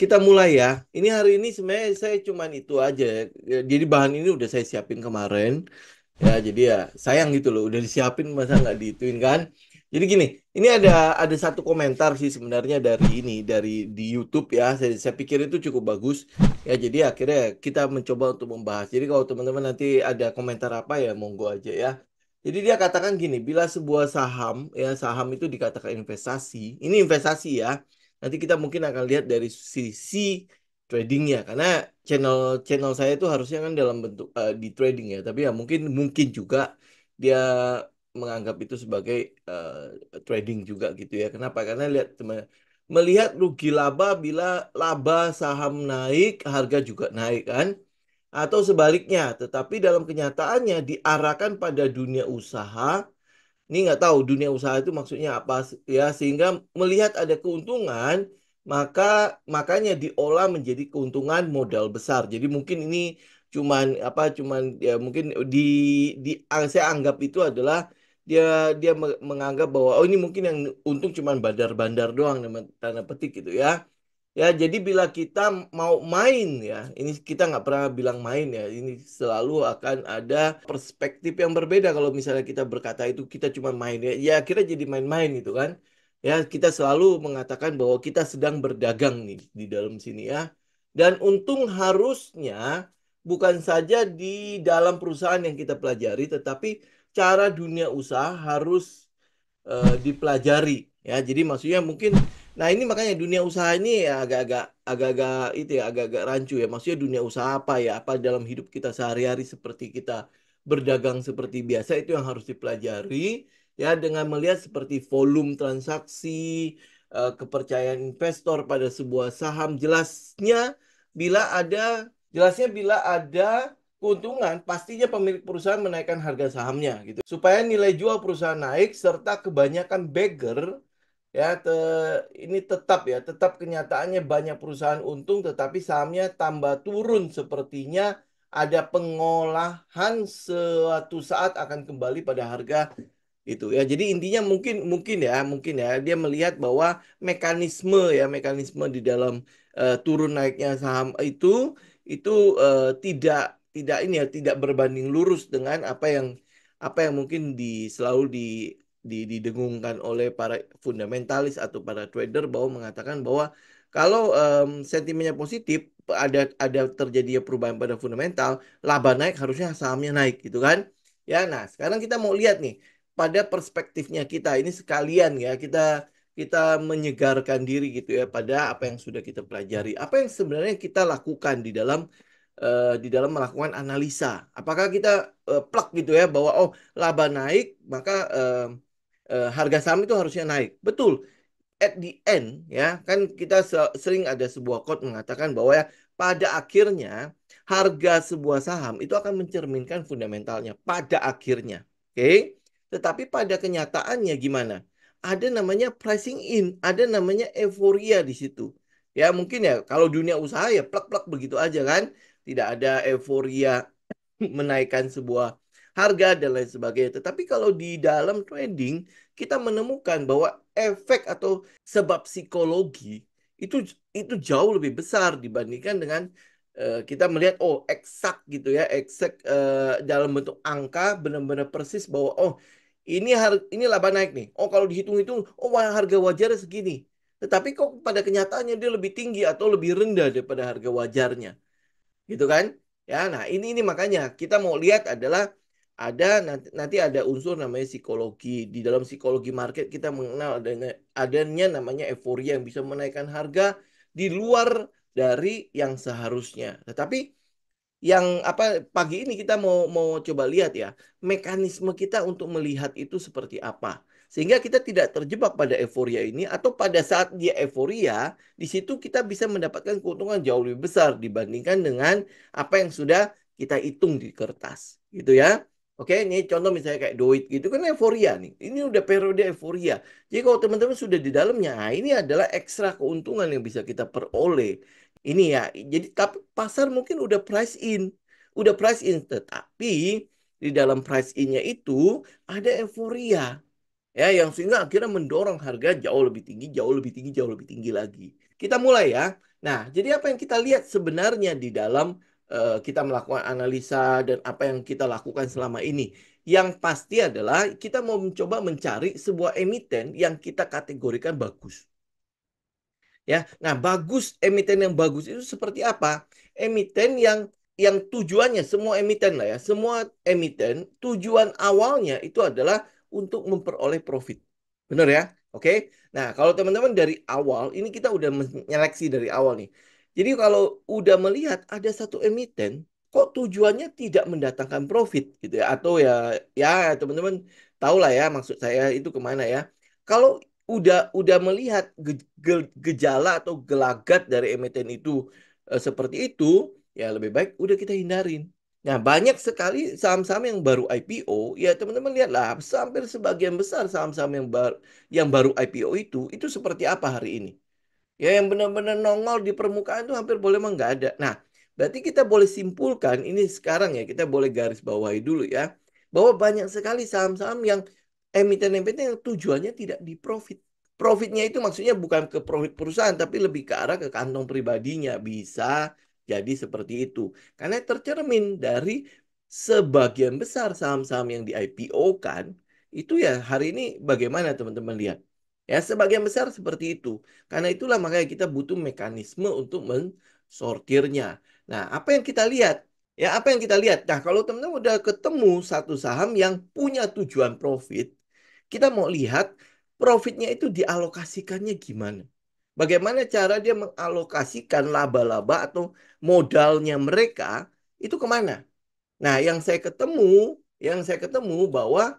kita mulai ya. Ini hari ini sebenarnya saya cuman itu aja. Ya. Jadi bahan ini udah saya siapin kemarin. Ya jadi ya sayang gitu loh. Udah disiapin masa nggak diituin kan? Jadi gini, ini ada ada satu komentar sih sebenarnya dari ini dari di YouTube ya. Saya, saya pikir itu cukup bagus ya. Jadi akhirnya kita mencoba untuk membahas. Jadi kalau teman-teman nanti ada komentar apa ya monggo aja ya. Jadi dia katakan gini, bila sebuah saham ya saham itu dikatakan investasi, ini investasi ya nanti kita mungkin akan lihat dari sisi tradingnya karena channel channel saya itu harusnya kan dalam bentuk uh, di trading ya tapi ya mungkin mungkin juga dia menganggap itu sebagai uh, trading juga gitu ya kenapa karena lihat teman melihat rugi laba bila laba saham naik harga juga naik kan atau sebaliknya tetapi dalam kenyataannya diarahkan pada dunia usaha ini nggak tahu dunia usaha itu maksudnya apa ya sehingga melihat ada keuntungan maka makanya diolah menjadi keuntungan modal besar jadi mungkin ini cuman apa cuman ya mungkin di di saya anggap itu adalah dia dia menganggap bahwa oh ini mungkin yang untung cuman bandar-bandar doang nama tanda petik gitu ya Ya, jadi bila kita mau main ya, ini kita nggak pernah bilang main ya, ini selalu akan ada perspektif yang berbeda kalau misalnya kita berkata itu kita cuma main ya, ya kira jadi main-main itu kan. Ya, kita selalu mengatakan bahwa kita sedang berdagang nih di dalam sini ya. Dan untung harusnya bukan saja di dalam perusahaan yang kita pelajari, tetapi cara dunia usaha harus uh, dipelajari ya. Jadi maksudnya mungkin Nah ini makanya dunia usaha ini ya agak-agak agak-agak itu ya agak-agak rancu ya. Maksudnya dunia usaha apa ya? Apa dalam hidup kita sehari-hari seperti kita berdagang seperti biasa itu yang harus dipelajari ya dengan melihat seperti volume transaksi, eh, kepercayaan investor pada sebuah saham jelasnya bila ada jelasnya bila ada keuntungan pastinya pemilik perusahaan menaikkan harga sahamnya gitu supaya nilai jual perusahaan naik serta kebanyakan beggar ya te, ini tetap ya tetap kenyataannya banyak perusahaan untung tetapi sahamnya tambah turun sepertinya ada pengolahan suatu saat akan kembali pada harga itu ya jadi intinya mungkin mungkin ya mungkin ya dia melihat bahwa mekanisme ya mekanisme di dalam uh, turun naiknya saham itu itu uh, tidak tidak ini ya tidak berbanding lurus dengan apa yang apa yang mungkin di selalu di didengungkan oleh para fundamentalis atau para trader bahwa mengatakan bahwa kalau um, sentimennya positif ada ada terjadi perubahan pada fundamental laba naik harusnya sahamnya naik gitu kan ya nah sekarang kita mau lihat nih pada perspektifnya kita ini sekalian ya kita kita menyegarkan diri gitu ya pada apa yang sudah kita pelajari apa yang sebenarnya kita lakukan di dalam eh, di dalam melakukan analisa. Apakah kita uh, eh, plak gitu ya bahwa oh laba naik maka uh, Eh, harga saham itu harusnya naik. Betul. At the end ya, kan kita sering ada sebuah quote mengatakan bahwa ya pada akhirnya harga sebuah saham itu akan mencerminkan fundamentalnya pada akhirnya. Oke. Okay? Tetapi pada kenyataannya gimana? Ada namanya pricing in, ada namanya euforia di situ. Ya mungkin ya kalau dunia usaha ya plek-plek begitu aja kan. Tidak ada euforia menaikkan sebuah harga dan lain sebagainya. Tetapi kalau di dalam trading kita menemukan bahwa efek atau sebab psikologi itu itu jauh lebih besar dibandingkan dengan uh, kita melihat oh eksak gitu ya eksak uh, dalam bentuk angka benar-benar persis bahwa oh ini har ini laba naik nih oh kalau dihitung-hitung oh harga wajar segini tetapi kok pada kenyataannya dia lebih tinggi atau lebih rendah daripada harga wajarnya gitu kan ya nah ini ini makanya kita mau lihat adalah ada nanti, nanti ada unsur namanya psikologi. Di dalam psikologi market kita mengenal adanya adanya namanya euforia yang bisa menaikkan harga di luar dari yang seharusnya. Tetapi nah, yang apa pagi ini kita mau mau coba lihat ya mekanisme kita untuk melihat itu seperti apa sehingga kita tidak terjebak pada euforia ini atau pada saat dia euforia di situ kita bisa mendapatkan keuntungan jauh lebih besar dibandingkan dengan apa yang sudah kita hitung di kertas gitu ya Oke, okay? ini contoh misalnya kayak duit gitu kan euforia nih. Ini udah periode euforia. Jadi kalau teman-teman sudah di dalamnya, nah ini adalah ekstra keuntungan yang bisa kita peroleh. Ini ya. Jadi tapi pasar mungkin udah price in, udah price in tetapi di dalam price innya itu ada euforia. Ya, yang sehingga akhirnya mendorong harga jauh lebih tinggi, jauh lebih tinggi, jauh lebih tinggi lagi. Kita mulai ya. Nah, jadi apa yang kita lihat sebenarnya di dalam Eh, kita melakukan analisa dan apa yang kita lakukan selama ini. Yang pasti adalah kita mau mencoba mencari sebuah emiten yang kita kategorikan bagus. Ya, nah bagus emiten yang bagus itu seperti apa? Emiten yang yang tujuannya semua emiten lah ya, semua emiten tujuan awalnya itu adalah untuk memperoleh profit. Benar ya? Oke. Nah, kalau teman-teman dari awal ini kita udah menyeleksi dari awal nih jadi kalau udah melihat ada satu emiten kok tujuannya tidak mendatangkan profit gitu ya atau ya ya teman-teman tahulah ya maksud saya itu kemana ya kalau udah udah melihat ge, ge, gejala atau gelagat dari emiten itu eh, seperti itu ya lebih baik udah kita hindarin nah banyak sekali saham-saham yang baru IPO ya teman-teman lihatlah hampir sebagian besar saham-saham yang baru yang baru IPO itu itu seperti apa hari ini Ya yang benar-benar nongol di permukaan itu hampir boleh memang nggak ada. Nah, berarti kita boleh simpulkan ini sekarang ya kita boleh garis bawahi dulu ya bahwa banyak sekali saham-saham yang emiten-emiten yang tujuannya tidak di profit. Profitnya itu maksudnya bukan ke profit perusahaan tapi lebih ke arah ke kantong pribadinya bisa jadi seperti itu. Karena tercermin dari sebagian besar saham-saham yang di IPO kan itu ya hari ini bagaimana teman-teman lihat Ya, sebagian besar seperti itu. Karena itulah makanya kita butuh mekanisme untuk mensortirnya. Nah, apa yang kita lihat? Ya, apa yang kita lihat? Nah, kalau teman-teman udah ketemu satu saham yang punya tujuan profit, kita mau lihat profitnya itu dialokasikannya gimana. Bagaimana cara dia mengalokasikan laba-laba atau modalnya mereka itu kemana? Nah, yang saya ketemu, yang saya ketemu bahwa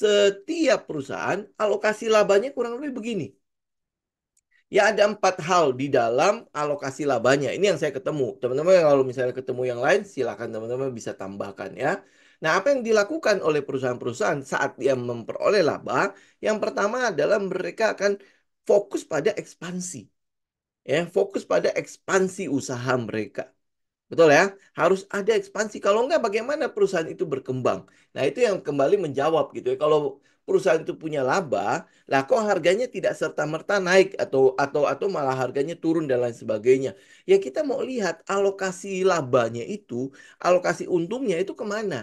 setiap perusahaan alokasi labanya kurang lebih begini. Ya ada empat hal di dalam alokasi labanya. Ini yang saya ketemu. Teman-teman kalau misalnya ketemu yang lain silakan teman-teman bisa tambahkan ya. Nah, apa yang dilakukan oleh perusahaan-perusahaan saat dia memperoleh laba? Yang pertama adalah mereka akan fokus pada ekspansi. Ya, fokus pada ekspansi usaha mereka. Betul ya? Harus ada ekspansi. Kalau enggak bagaimana perusahaan itu berkembang? Nah itu yang kembali menjawab gitu ya. Kalau perusahaan itu punya laba, lah kok harganya tidak serta-merta naik atau atau atau malah harganya turun dan lain sebagainya. Ya kita mau lihat alokasi labanya itu, alokasi untungnya itu kemana?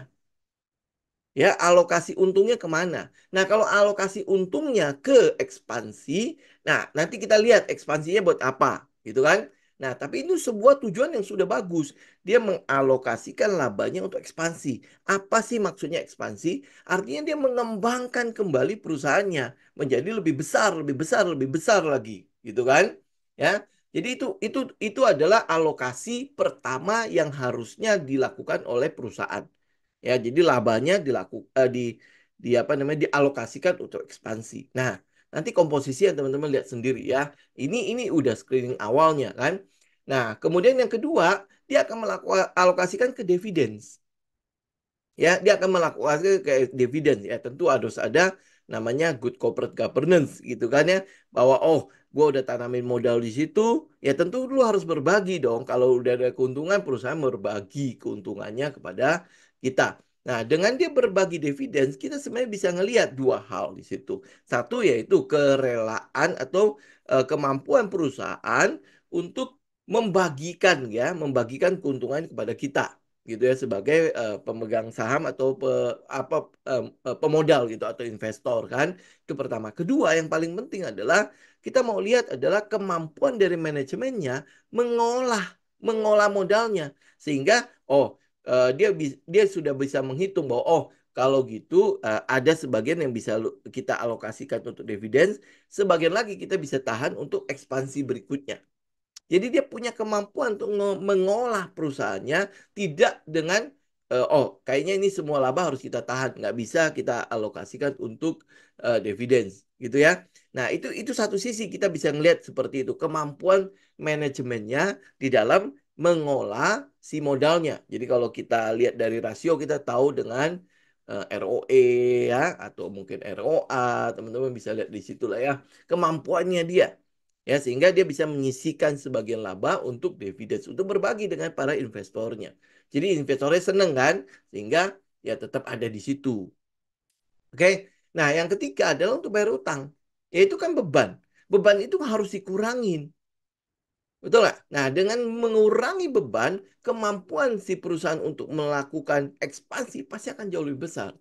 ya alokasi untungnya kemana. Nah kalau alokasi untungnya ke ekspansi, nah nanti kita lihat ekspansinya buat apa, gitu kan? Nah, tapi ini sebuah tujuan yang sudah bagus. Dia mengalokasikan labanya untuk ekspansi. Apa sih maksudnya ekspansi? Artinya dia mengembangkan kembali perusahaannya menjadi lebih besar, lebih besar, lebih besar lagi, gitu kan? Ya. Jadi itu itu itu adalah alokasi pertama yang harusnya dilakukan oleh perusahaan. Ya, jadi labanya dilaku eh, di di apa namanya dialokasikan untuk ekspansi. Nah, Nanti komposisi yang teman-teman lihat sendiri ya. Ini ini udah screening awalnya kan. Nah, kemudian yang kedua, dia akan melakukan alokasikan ke dividends. Ya, dia akan melakukan ke dividends ya. Tentu harus ada namanya good corporate governance gitu kan ya bahwa oh gua udah tanamin modal di situ ya tentu lu harus berbagi dong kalau udah ada keuntungan perusahaan berbagi keuntungannya kepada kita Nah, dengan dia berbagi dividen, kita sebenarnya bisa ngelihat dua hal di situ. Satu yaitu kerelaan atau e, kemampuan perusahaan untuk membagikan ya, membagikan keuntungan kepada kita gitu ya sebagai e, pemegang saham atau pe, apa e, pemodal gitu atau investor kan itu pertama kedua yang paling penting adalah kita mau lihat adalah kemampuan dari manajemennya mengolah mengolah modalnya sehingga oh Eh, dia dia sudah bisa menghitung bahwa oh kalau gitu eh, ada sebagian yang bisa kita alokasikan untuk dividen, sebagian lagi kita bisa tahan untuk ekspansi berikutnya. Jadi dia punya kemampuan untuk mengolah perusahaannya tidak dengan eh, oh kayaknya ini semua laba harus kita tahan, nggak bisa kita alokasikan untuk uh, dividen gitu ya. Nah, itu itu satu sisi kita bisa melihat seperti itu kemampuan manajemennya di dalam mengolah si modalnya. Jadi kalau kita lihat dari rasio kita tahu dengan uh, eh, ROE ya atau mungkin ROA, teman-teman bisa lihat di situ lah ya kemampuannya dia. Ya, sehingga dia bisa menyisikan sebagian laba untuk dividen untuk berbagi dengan para investornya. Jadi investornya seneng kan? Sehingga ya tetap ada di situ. Oke. Nah, yang ketiga adalah untuk bayar utang. Ya itu kan beban. Beban itu harus dikurangin. Betul nggak? Nah, dengan mengurangi beban, kemampuan si perusahaan untuk melakukan ekspansi pasti akan jauh lebih besar.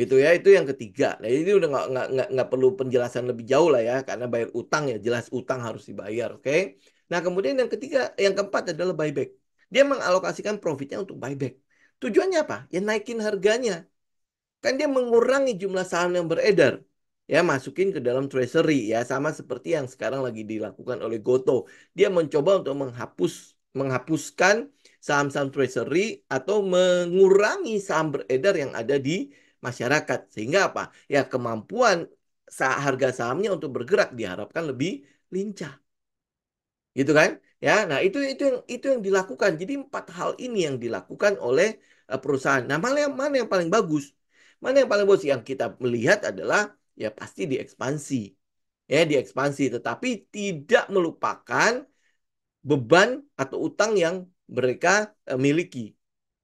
Gitu ya, itu yang ketiga. Nah, ini udah nggak nggak nggak perlu penjelasan lebih jauh lah ya, karena bayar utang ya jelas utang harus dibayar, oke? Okay? Nah, kemudian yang ketiga, yang keempat adalah buyback. Dia mengalokasikan profitnya untuk buyback. Tujuannya apa? Ya naikin harganya. Kan dia mengurangi jumlah saham yang beredar ya masukin ke dalam treasury ya sama seperti yang sekarang lagi dilakukan oleh Goto. Dia mencoba untuk menghapus menghapuskan saham-saham treasury atau mengurangi saham beredar yang ada di masyarakat sehingga apa? Ya kemampuan harga sahamnya untuk bergerak diharapkan lebih lincah. Gitu kan? Ya, nah itu itu yang itu yang dilakukan. Jadi empat hal ini yang dilakukan oleh eh, perusahaan. Nah, mana yang mana yang paling bagus? Mana yang paling bagus yang kita melihat adalah ya pasti diekspansi. Ya, diekspansi tetapi tidak melupakan beban atau utang yang mereka e, miliki.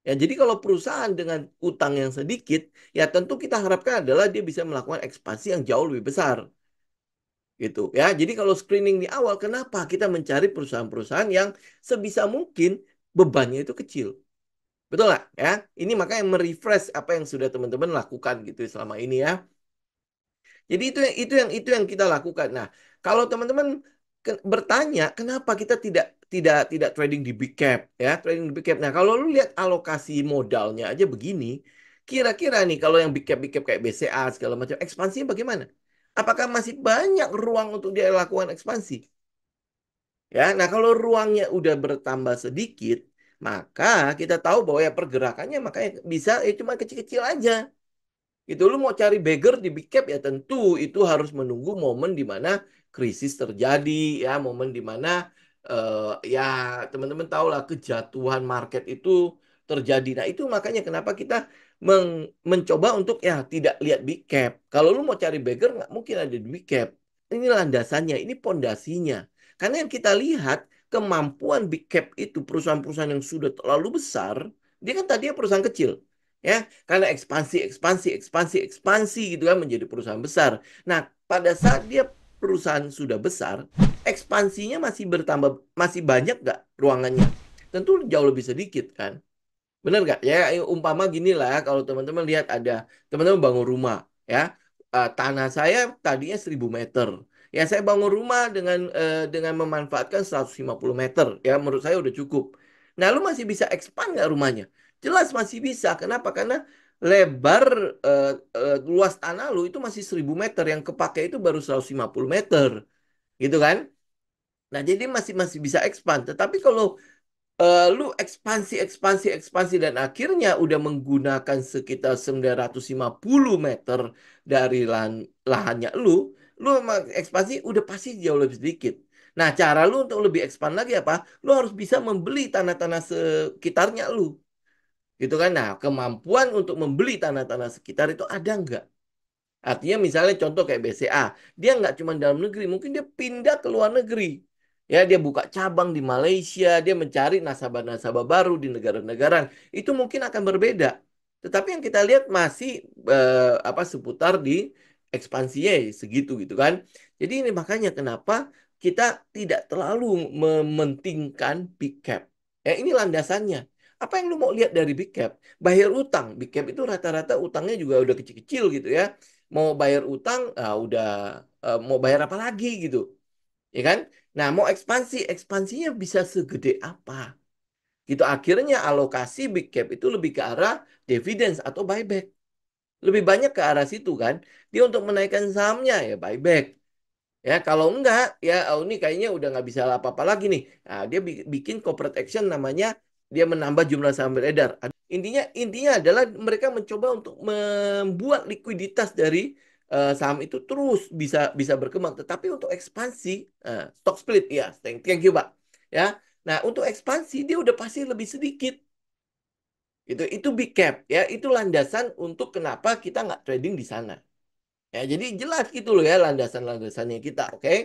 Ya, jadi kalau perusahaan dengan utang yang sedikit, ya tentu kita harapkan adalah dia bisa melakukan ekspansi yang jauh lebih besar. Gitu ya. Jadi kalau screening di awal kenapa kita mencari perusahaan-perusahaan yang sebisa mungkin bebannya itu kecil. Betul nggak? Ya, ini makanya merefresh apa yang sudah teman-teman lakukan gitu selama ini ya. Jadi itu yang itu yang itu yang kita lakukan. Nah, kalau teman-teman bertanya kenapa kita tidak tidak tidak trading di big cap ya, trading di big cap. Nah, kalau lu lihat alokasi modalnya aja begini, kira-kira nih kalau yang big cap big cap kayak BCA segala macam, ekspansi bagaimana? Apakah masih banyak ruang untuk dia lakukan ekspansi? Ya, nah kalau ruangnya udah bertambah sedikit, maka kita tahu bahwa ya pergerakannya makanya bisa ya cuma kecil-kecil aja itu lu mau cari beggar di big cap ya tentu itu harus menunggu momen di mana krisis terjadi ya, momen di mana uh, ya teman-teman tahulah kejatuhan market itu terjadi. Nah, itu makanya kenapa kita meng mencoba untuk ya tidak lihat big cap. Kalau lu mau cari beggar nggak mungkin ada di big cap. Ini landasannya, ini pondasinya. Karena yang kita lihat kemampuan big cap itu perusahaan-perusahaan yang sudah terlalu besar, dia kan tadinya perusahaan kecil ya karena ekspansi ekspansi ekspansi ekspansi gitu kan menjadi perusahaan besar nah pada saat dia perusahaan sudah besar ekspansinya masih bertambah masih banyak nggak ruangannya tentu jauh lebih sedikit kan Bener nggak ya, ya umpama gini lah kalau teman-teman lihat ada teman-teman bangun rumah ya uh, tanah saya tadinya 1000 meter ya saya bangun rumah dengan eh, dengan memanfaatkan 150 meter ya menurut saya udah cukup nah lu masih bisa expand nggak rumahnya Jelas masih bisa. Kenapa? Karena lebar uh, uh, luas tanah lu itu masih 1000 meter. Yang kepake itu baru 150 meter. Gitu kan? Nah, jadi masih masih bisa expand. Tetapi kalau uh, lu ekspansi, ekspansi, ekspansi, dan akhirnya udah menggunakan sekitar 950 meter dari lahan, lahannya lu, lu ekspansi udah pasti jauh lebih sedikit. Nah, cara lu untuk lebih expand lagi apa? Lu harus bisa membeli tanah-tanah sekitarnya lu. Gitu kan? Nah, kemampuan untuk membeli tanah-tanah sekitar itu ada nggak? Artinya misalnya contoh kayak BCA, dia nggak cuma dalam negeri, mungkin dia pindah ke luar negeri. Ya, dia buka cabang di Malaysia, dia mencari nasabah-nasabah baru di negara-negara. Itu mungkin akan berbeda. Tetapi yang kita lihat masih eh, apa seputar di ekspansinya segitu gitu kan. Jadi ini makanya kenapa kita tidak terlalu mementingkan pick cap. Ya, ini landasannya apa yang lu mau lihat dari big cap? Bayar utang. Big cap itu rata-rata utangnya juga udah kecil-kecil gitu ya. Mau bayar utang, uh, udah uh, mau bayar apa lagi gitu. Ya kan? Nah, mau ekspansi, ekspansinya bisa segede apa? Gitu akhirnya alokasi big cap itu lebih ke arah dividends atau buyback. Lebih banyak ke arah situ kan. Dia untuk menaikkan sahamnya ya buyback. Ya, kalau enggak, ya oh, ini kayaknya udah nggak bisa apa-apa lagi nih. Nah, dia bikin corporate action namanya dia menambah jumlah saham beredar. Intinya intinya adalah mereka mencoba untuk membuat likuiditas dari uh, saham itu terus bisa bisa berkembang. Tetapi untuk ekspansi uh, stock split ya, thank, thank you pak. Ya, nah untuk ekspansi dia udah pasti lebih sedikit. Itu itu big cap ya, itu landasan untuk kenapa kita nggak trading di sana. Ya, jadi jelas gitu loh ya landasan-landasannya kita, oke? Okay?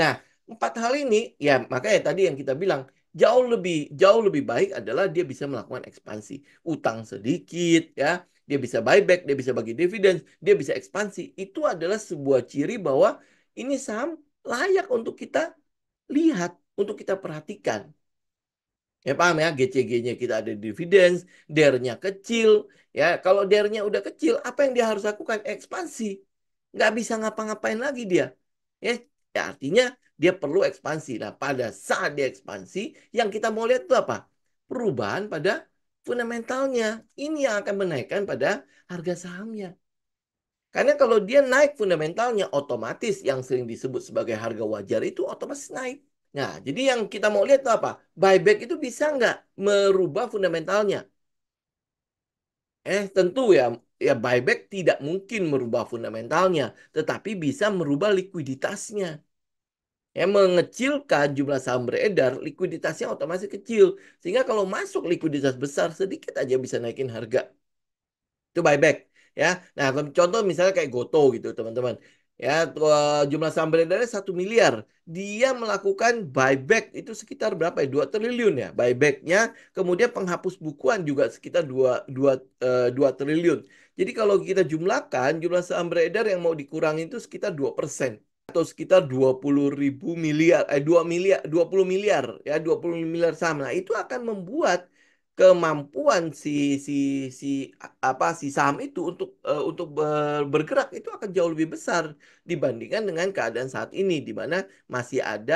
Nah, empat hal ini ya makanya tadi yang kita bilang jauh lebih jauh lebih baik adalah dia bisa melakukan ekspansi utang sedikit ya dia bisa buyback dia bisa bagi dividen dia bisa ekspansi itu adalah sebuah ciri bahwa ini saham layak untuk kita lihat untuk kita perhatikan ya paham ya GCG-nya kita ada dividen dernya kecil ya kalau dernya udah kecil apa yang dia harus lakukan ekspansi nggak bisa ngapa-ngapain lagi dia ya Ya artinya dia perlu ekspansi. Nah pada saat dia ekspansi, yang kita mau lihat itu apa? Perubahan pada fundamentalnya. Ini yang akan menaikkan pada harga sahamnya. Karena kalau dia naik fundamentalnya, otomatis yang sering disebut sebagai harga wajar itu otomatis naik. Nah, jadi yang kita mau lihat itu apa? Buyback itu bisa nggak merubah fundamentalnya? Eh, tentu ya, ya buyback tidak mungkin merubah fundamentalnya, tetapi bisa merubah likuiditasnya yang mengecilkan jumlah saham beredar, likuiditasnya otomatis kecil. Sehingga kalau masuk likuiditas besar, sedikit aja bisa naikin harga. Itu buyback. Ya, nah contoh misalnya kayak Goto gitu teman-teman. Ya, jumlah saham beredarnya satu miliar. Dia melakukan buyback itu sekitar berapa ya? 2 triliun ya buybacknya. Kemudian penghapus bukuan juga sekitar 2, 2, 2 triliun. Jadi kalau kita jumlahkan, jumlah saham beredar yang mau dikurangin itu sekitar 2 persen atau sekitar 20 ribu miliar eh 2 miliar 20 miliar ya 20 miliar saham. Nah, itu akan membuat kemampuan si si si apa si saham itu untuk uh, untuk bergerak itu akan jauh lebih besar dibandingkan dengan keadaan saat ini di mana masih ada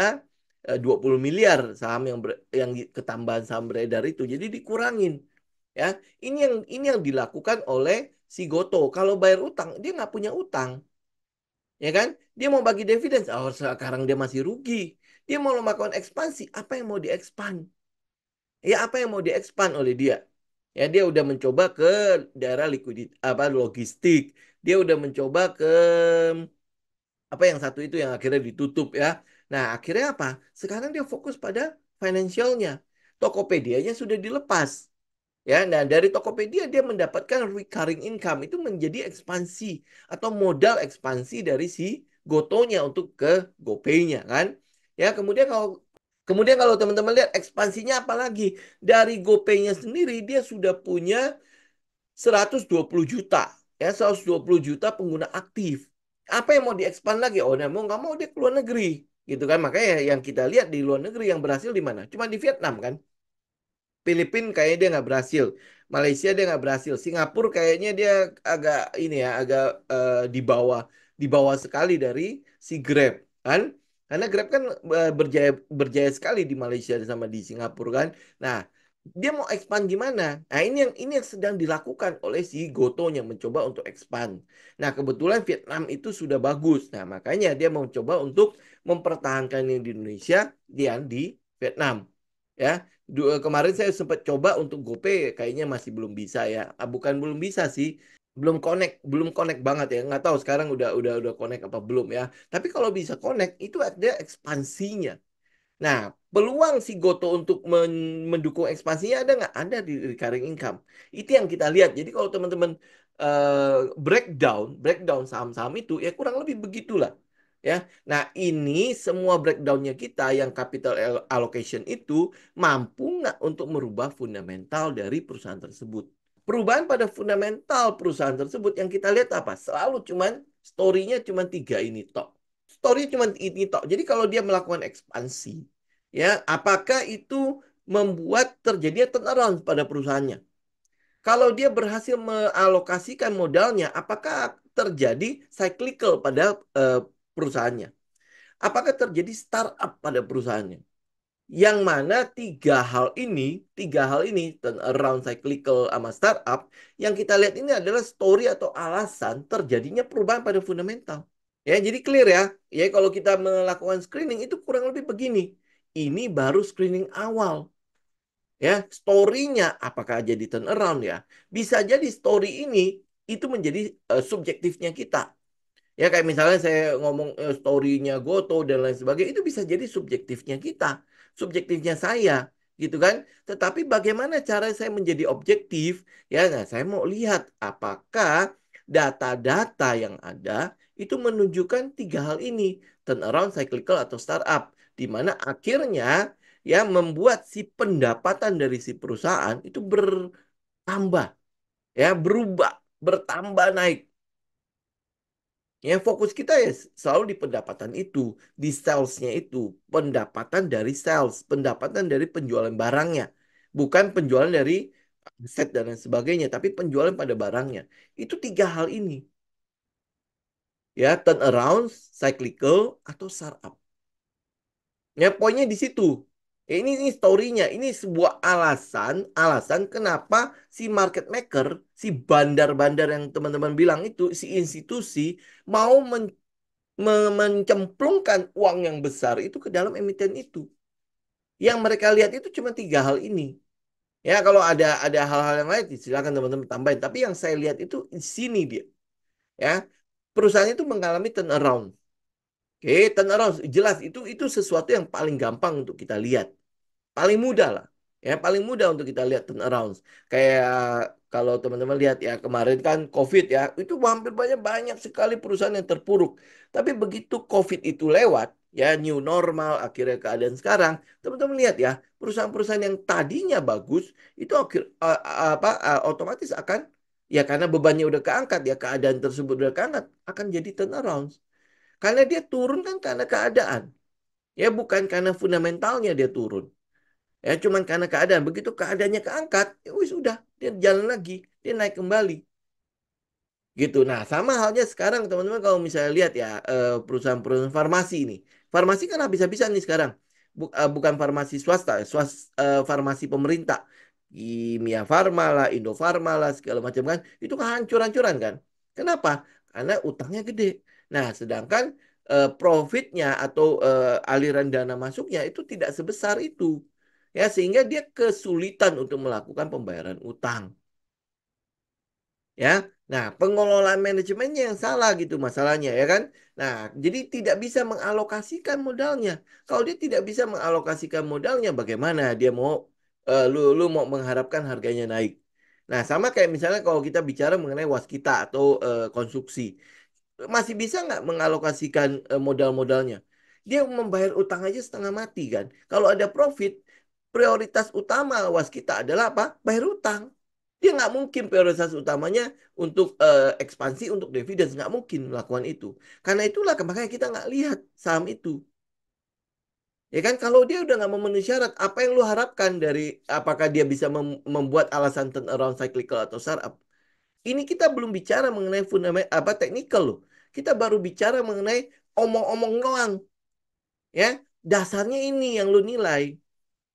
eh, uh, 20 miliar saham yang ber, yang ketambahan saham beredar itu. Jadi dikurangin. Ya, ini yang ini yang dilakukan oleh si Goto. Kalau bayar utang, dia nggak punya utang ya kan? Dia mau bagi dividen, oh sekarang dia masih rugi. Dia mau melakukan ekspansi, apa yang mau diekspan? Ya apa yang mau diekspan oleh dia? Ya dia udah mencoba ke daerah likuidit apa logistik. Dia udah mencoba ke apa yang satu itu yang akhirnya ditutup ya. Nah, akhirnya apa? Sekarang dia fokus pada financialnya. Tokopedia-nya sudah dilepas. Ya, nah dari Tokopedia dia mendapatkan recurring income itu menjadi ekspansi atau modal ekspansi dari si Gotonya untuk ke GoPay-nya kan. Ya, kemudian kalau kemudian kalau teman-teman lihat ekspansinya apalagi Dari GoPay-nya sendiri dia sudah punya 120 juta ya 120 juta pengguna aktif. Apa yang mau diekspan lagi? Oh, nah mau nggak mau dia keluar negeri gitu kan makanya yang kita lihat di luar negeri yang berhasil di mana cuma di Vietnam kan Filipina kayaknya dia nggak berhasil. Malaysia dia nggak berhasil. Singapura kayaknya dia agak ini ya, agak uh, di bawah di bawah sekali dari si Grab kan. Karena Grab kan eh, berjaya berjaya sekali di Malaysia sama di Singapura kan. Nah, dia mau expand gimana? Nah, ini yang ini yang sedang dilakukan oleh si Goto yang mencoba untuk expand. Nah, kebetulan Vietnam itu sudah bagus. Nah, makanya dia mau coba untuk mempertahankan yang di Indonesia dia di Vietnam. Ya, Eh, kemarin saya sempat coba untuk GoPay kayaknya masih belum bisa ya. Ah, bukan belum bisa sih, belum connect, belum connect banget ya. Nggak tahu sekarang udah udah udah connect apa belum ya. Tapi kalau bisa connect itu ada ekspansinya. Nah, peluang si Goto untuk men mendukung ekspansinya ada nggak? Ada di recurring income. Itu yang kita lihat. Jadi kalau teman-teman uh, breakdown, breakdown saham-saham itu ya kurang lebih begitulah ya. Nah, ini semua breakdownnya kita yang capital allocation itu mampu nggak untuk merubah fundamental dari perusahaan tersebut. Perubahan pada fundamental perusahaan tersebut yang kita lihat apa? Selalu cuman story-nya cuman tiga ini top. Story cuman ini top. Jadi kalau dia melakukan ekspansi, ya, apakah itu membuat terjadi turnaround pada perusahaannya? Kalau dia berhasil mengalokasikan modalnya, apakah terjadi cyclical pada uh, perusahaannya. Apakah terjadi startup pada perusahaannya? Yang mana tiga hal ini, tiga hal ini, around cyclical sama startup, yang kita lihat ini adalah story atau alasan terjadinya perubahan pada fundamental. Ya, jadi clear ya. Ya, kalau kita melakukan screening itu kurang lebih begini. Ini baru screening awal ya story-nya apakah jadi turnaround ya bisa jadi story ini itu menjadi uh, subjektifnya kita Ya kayak misalnya saya ngomong eh, story-nya Goto dan lain sebagainya itu bisa jadi subjektifnya kita, subjektifnya saya gitu kan. Tetapi bagaimana cara saya menjadi objektif? Ya nah saya mau lihat apakah data-data yang ada itu menunjukkan tiga hal ini, turnaround, cyclical atau startup di mana akhirnya ya membuat si pendapatan dari si perusahaan itu bertambah ya berubah bertambah naik yang fokus kita ya selalu di pendapatan itu, di salesnya itu, pendapatan dari sales, pendapatan dari penjualan barangnya, bukan penjualan dari aset dan lain sebagainya, tapi penjualan pada barangnya. Itu tiga hal ini. Ya, turnaround, cyclical, atau startup. Ya, poinnya di situ. Eh, ini ini story-nya. Ini sebuah alasan, alasan kenapa si market maker, si bandar-bandar yang teman-teman bilang itu, si institusi mau men, me, mencemplungkan uang yang besar itu ke dalam emiten itu. Yang mereka lihat itu cuma tiga hal ini. Ya, kalau ada ada hal-hal yang lain silakan teman-teman tambahin, tapi yang saya lihat itu di sini dia. Ya. Perusahaan itu mengalami turnaround. Oke, okay, turnaround jelas itu itu sesuatu yang paling gampang untuk kita lihat. Paling mudah lah. Ya, paling mudah untuk kita lihat turn around. Kayak kalau teman-teman lihat ya kemarin kan Covid ya, itu hampir banyak banyak sekali perusahaan yang terpuruk. Tapi begitu Covid itu lewat, ya new normal akhirnya keadaan sekarang, teman-teman lihat ya, perusahaan-perusahaan yang tadinya bagus itu akhir uh, apa uh, otomatis akan ya karena bebannya udah keangkat ya keadaan tersebut udah keangkat akan jadi turn turnaround. Karena dia turun kan karena keadaan. Ya bukan karena fundamentalnya dia turun. Ya cuman karena keadaan. Begitu keadaannya keangkat, ya wih, sudah dia jalan lagi, dia naik kembali. Gitu. Nah, sama halnya sekarang teman-teman kalau misalnya lihat ya eh, perusahaan-perusahaan farmasi ini. Farmasi kan habis-habisan nih sekarang. Eh, bukan farmasi swasta, swas, eh, farmasi pemerintah. Kimia Farma lah, Indo Farma lah, segala macam kan. Itu kan hancur-hancuran kan. Kenapa? Karena utangnya gede. Nah, sedangkan uh, profitnya atau uh, aliran dana masuknya itu tidak sebesar itu. Ya, sehingga dia kesulitan untuk melakukan pembayaran utang. Ya. Nah, pengelolaan manajemennya yang salah gitu masalahnya ya kan. Nah, jadi tidak bisa mengalokasikan modalnya. Kalau dia tidak bisa mengalokasikan modalnya bagaimana dia mau uh, lu lu mau mengharapkan harganya naik. Nah, sama kayak misalnya kalau kita bicara mengenai waskita atau uh, konstruksi masih bisa nggak mengalokasikan eh, modal-modalnya? Dia membayar utang aja setengah mati kan. Kalau ada profit, prioritas utama was kita adalah apa? Bayar utang. Dia nggak mungkin prioritas utamanya untuk uh, ekspansi, untuk dividen nggak mungkin melakukan itu. Karena itulah makanya kita nggak lihat saham itu. Ya kan kalau dia udah nggak memenuhi syarat, apa yang lu harapkan dari apakah dia bisa mem membuat alasan turnaround cyclical atau startup? Ini kita belum bicara mengenai fundament apa teknikal loh. Kita baru bicara mengenai omong-omong doang. Ya, dasarnya ini yang lu nilai.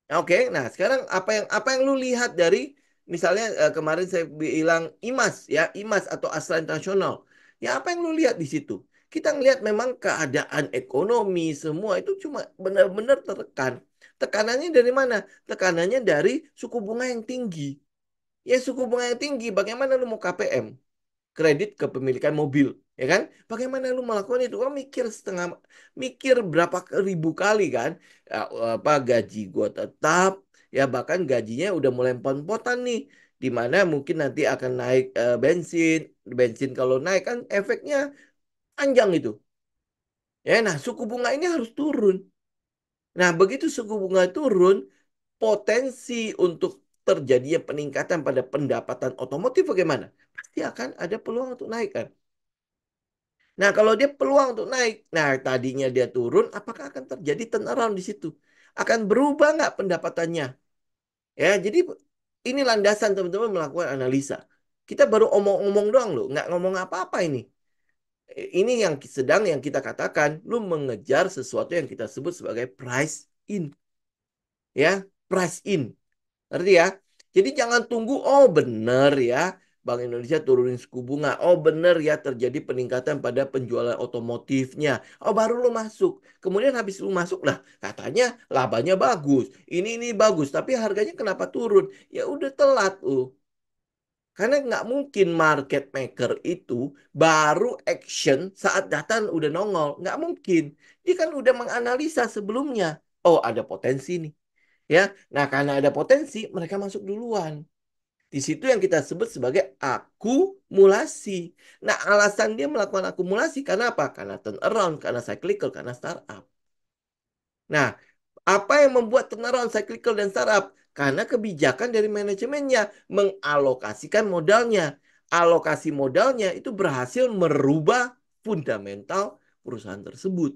Oke, okay? nah sekarang apa yang apa yang lu lihat dari misalnya uh, kemarin saya bilang IMAS ya, IMAS atau Astra Internasional. Ya apa yang lu lihat di situ? Kita ngelihat memang keadaan ekonomi semua itu cuma benar-benar tertekan. Tekanannya dari mana? Tekanannya dari suku bunga yang tinggi ya suku bunga yang tinggi, bagaimana lu mau KPM? Kredit kepemilikan mobil, ya kan? Bagaimana lu melakukan itu? Kan mikir setengah, mikir berapa ribu kali kan? Ya, apa gaji gua tetap, ya bahkan gajinya udah mulai pon potan nih di mana mungkin nanti akan naik e, bensin bensin kalau naik kan efeknya panjang itu ya nah suku bunga ini harus turun nah begitu suku bunga turun potensi untuk terjadinya peningkatan pada pendapatan otomotif bagaimana? Pasti akan ada peluang untuk naik kan. Nah kalau dia peluang untuk naik, nah tadinya dia turun, apakah akan terjadi turnaround di situ? Akan berubah nggak pendapatannya? Ya jadi ini landasan teman-teman melakukan analisa. Kita baru omong-omong doang loh, nggak ngomong apa-apa ini. Ini yang sedang yang kita katakan, lu mengejar sesuatu yang kita sebut sebagai price in. Ya, price in Ngerti ya? Jadi jangan tunggu, oh bener ya, Bank Indonesia turunin suku bunga. Oh bener ya terjadi peningkatan pada penjualan otomotifnya. Oh baru lo masuk. Kemudian habis lo masuk lah katanya labanya bagus. Ini ini bagus tapi harganya kenapa turun? Ya udah telat lo. Karena nggak mungkin market maker itu baru action saat data udah nongol. Nggak mungkin. Dia kan udah menganalisa sebelumnya. Oh ada potensi nih. Ya, nah karena ada potensi mereka masuk duluan. Di situ yang kita sebut sebagai akumulasi. Nah, alasan dia melakukan akumulasi karena apa? Karena turnaround, karena cyclical, karena startup. Nah, apa yang membuat turn around cyclical, dan startup? Karena kebijakan dari manajemennya mengalokasikan modalnya. Alokasi modalnya itu berhasil merubah fundamental perusahaan tersebut.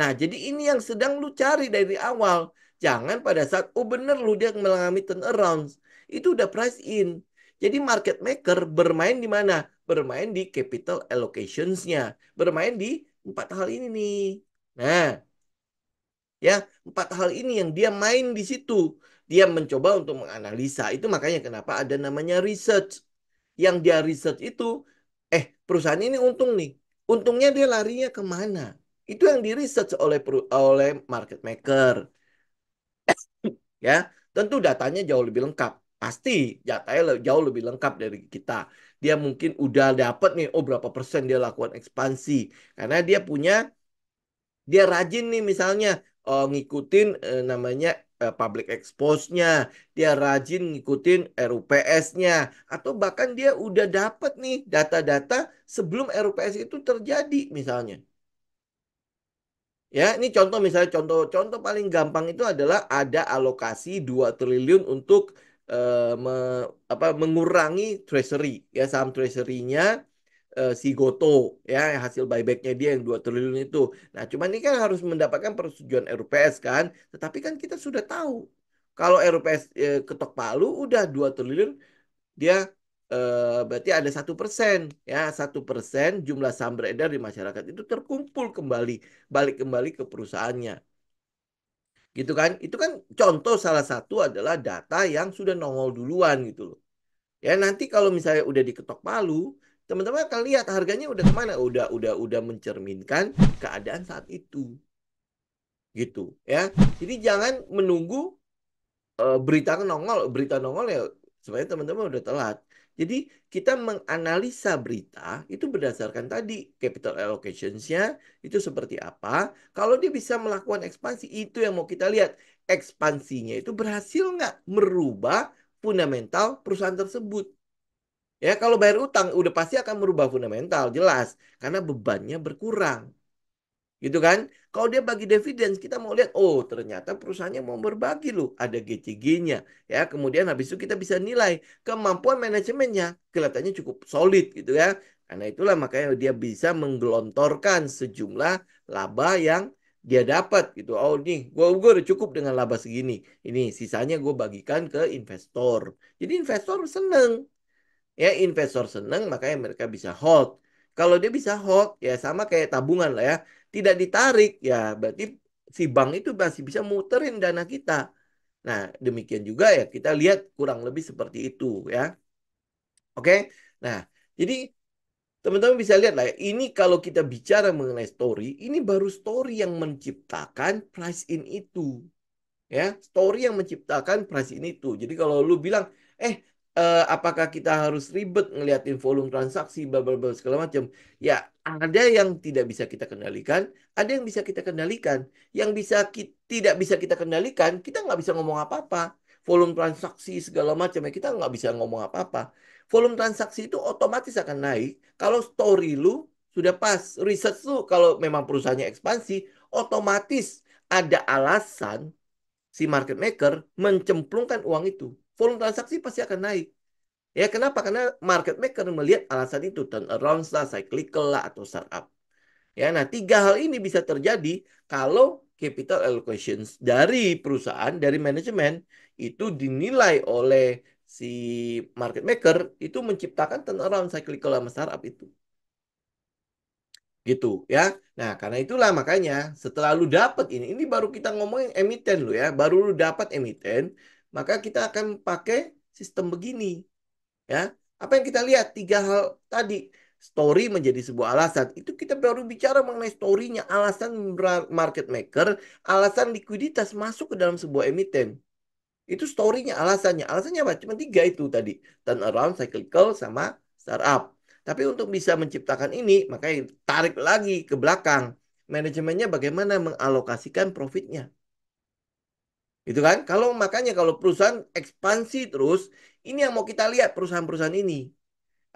Nah, jadi ini yang sedang lu cari dari awal. Jangan pada saat, oh bener lu dia mengalami turnaround. Itu udah price in. Jadi market maker bermain di mana? Bermain di capital allocations-nya. Bermain di empat hal ini nih. Nah, ya empat hal ini yang dia main di situ. Dia mencoba untuk menganalisa. Itu makanya kenapa ada namanya research. Yang dia research itu, eh perusahaan ini untung nih. Untungnya dia larinya kemana? Itu yang di research oleh, oleh market maker ya tentu datanya jauh lebih lengkap pasti datanya jauh lebih lengkap dari kita dia mungkin udah dapat nih oh berapa persen dia lakukan ekspansi karena dia punya dia rajin nih misalnya oh, ngikutin eh, namanya eh, public expose-nya, dia rajin ngikutin RUPS-nya, atau bahkan dia udah dapat nih data-data sebelum RUPS itu terjadi misalnya. Ya, ini contoh misalnya contoh contoh paling gampang itu adalah ada alokasi 2 triliun untuk eh, me, apa mengurangi treasury ya saham treasury-nya eh, si Goto ya hasil buybacknya dia yang 2 triliun itu. Nah, cuman ini kan harus mendapatkan persetujuan RUPS kan. Tetapi kan kita sudah tahu kalau RUPS eh, ketok palu udah 2 triliun dia Eh, berarti ada satu persen ya satu persen jumlah saham beredar di masyarakat itu terkumpul kembali balik kembali ke perusahaannya gitu kan itu kan contoh salah satu adalah data yang sudah nongol duluan gitu loh ya nanti kalau misalnya udah diketok palu teman-teman akan lihat harganya udah kemana udah udah udah mencerminkan keadaan saat itu gitu ya jadi jangan menunggu uh, berita nongol berita nongol ya sebenarnya teman-teman udah telat jadi kita menganalisa berita itu berdasarkan tadi capital allocations-nya itu seperti apa. Kalau dia bisa melakukan ekspansi itu yang mau kita lihat. Ekspansinya itu berhasil nggak merubah fundamental perusahaan tersebut. Ya kalau bayar utang udah pasti akan merubah fundamental jelas karena bebannya berkurang. Gitu kan? Kalau dia bagi dividen, kita mau lihat, oh ternyata perusahaannya mau berbagi loh, ada GCG-nya. Ya, kemudian habis itu kita bisa nilai kemampuan manajemennya kelihatannya cukup solid gitu ya. Karena itulah makanya dia bisa menggelontorkan sejumlah laba yang dia dapat gitu. Oh nih, gue gue udah cukup dengan laba segini. Ini sisanya gue bagikan ke investor. Jadi investor seneng. Ya investor seneng makanya mereka bisa hold. Kalau dia bisa hold ya sama kayak tabungan lah ya tidak ditarik, ya berarti si bank itu masih bisa muterin dana kita. Nah, demikian juga ya kita lihat kurang lebih seperti itu ya. Oke. Nah, jadi teman-teman bisa lihat lah ini kalau kita bicara mengenai story, ini baru story yang menciptakan price in itu. Ya, story yang menciptakan price in itu. Jadi kalau lu bilang, "Eh, uh, apakah kita harus ribet ngeliatin volume transaksi bla segala macam ya ada yang tidak bisa kita kendalikan ada yang bisa kita kendalikan yang bisa ki tidak bisa kita kendalikan kita nggak bisa ngomong apa apa volume transaksi segala macam ya, kita nggak bisa ngomong apa apa volume transaksi itu otomatis akan naik kalau story lu sudah pas research lu kalau memang perusahaannya ekspansi otomatis ada alasan si market maker mencemplungkan uang itu volume transaksi pasti akan naik. Ya kenapa? Karena market maker melihat alasan itu turnaround lah, cyclical lah atau startup. Ya, nah tiga hal ini bisa terjadi kalau capital allocations dari perusahaan, dari manajemen itu dinilai oleh si market maker itu menciptakan turnaround cyclical sama startup itu. Gitu ya. Nah, karena itulah makanya setelah lu dapat ini, ini baru kita ngomongin emiten lu ya, baru lu dapat emiten, maka kita akan pakai sistem begini. Ya, apa yang kita lihat tiga hal tadi story menjadi sebuah alasan. Itu kita baru bicara mengenai storynya alasan market maker, alasan likuiditas masuk ke dalam sebuah emiten. Itu storynya alasannya. Alasannya apa? Cuma tiga itu tadi. turn Turnaround, cyclical, sama startup. Tapi untuk bisa menciptakan ini, makanya tarik lagi ke belakang. Manajemennya bagaimana mengalokasikan profitnya. Itu kan? Kalau makanya kalau perusahaan ekspansi terus, ini yang mau kita lihat perusahaan-perusahaan ini.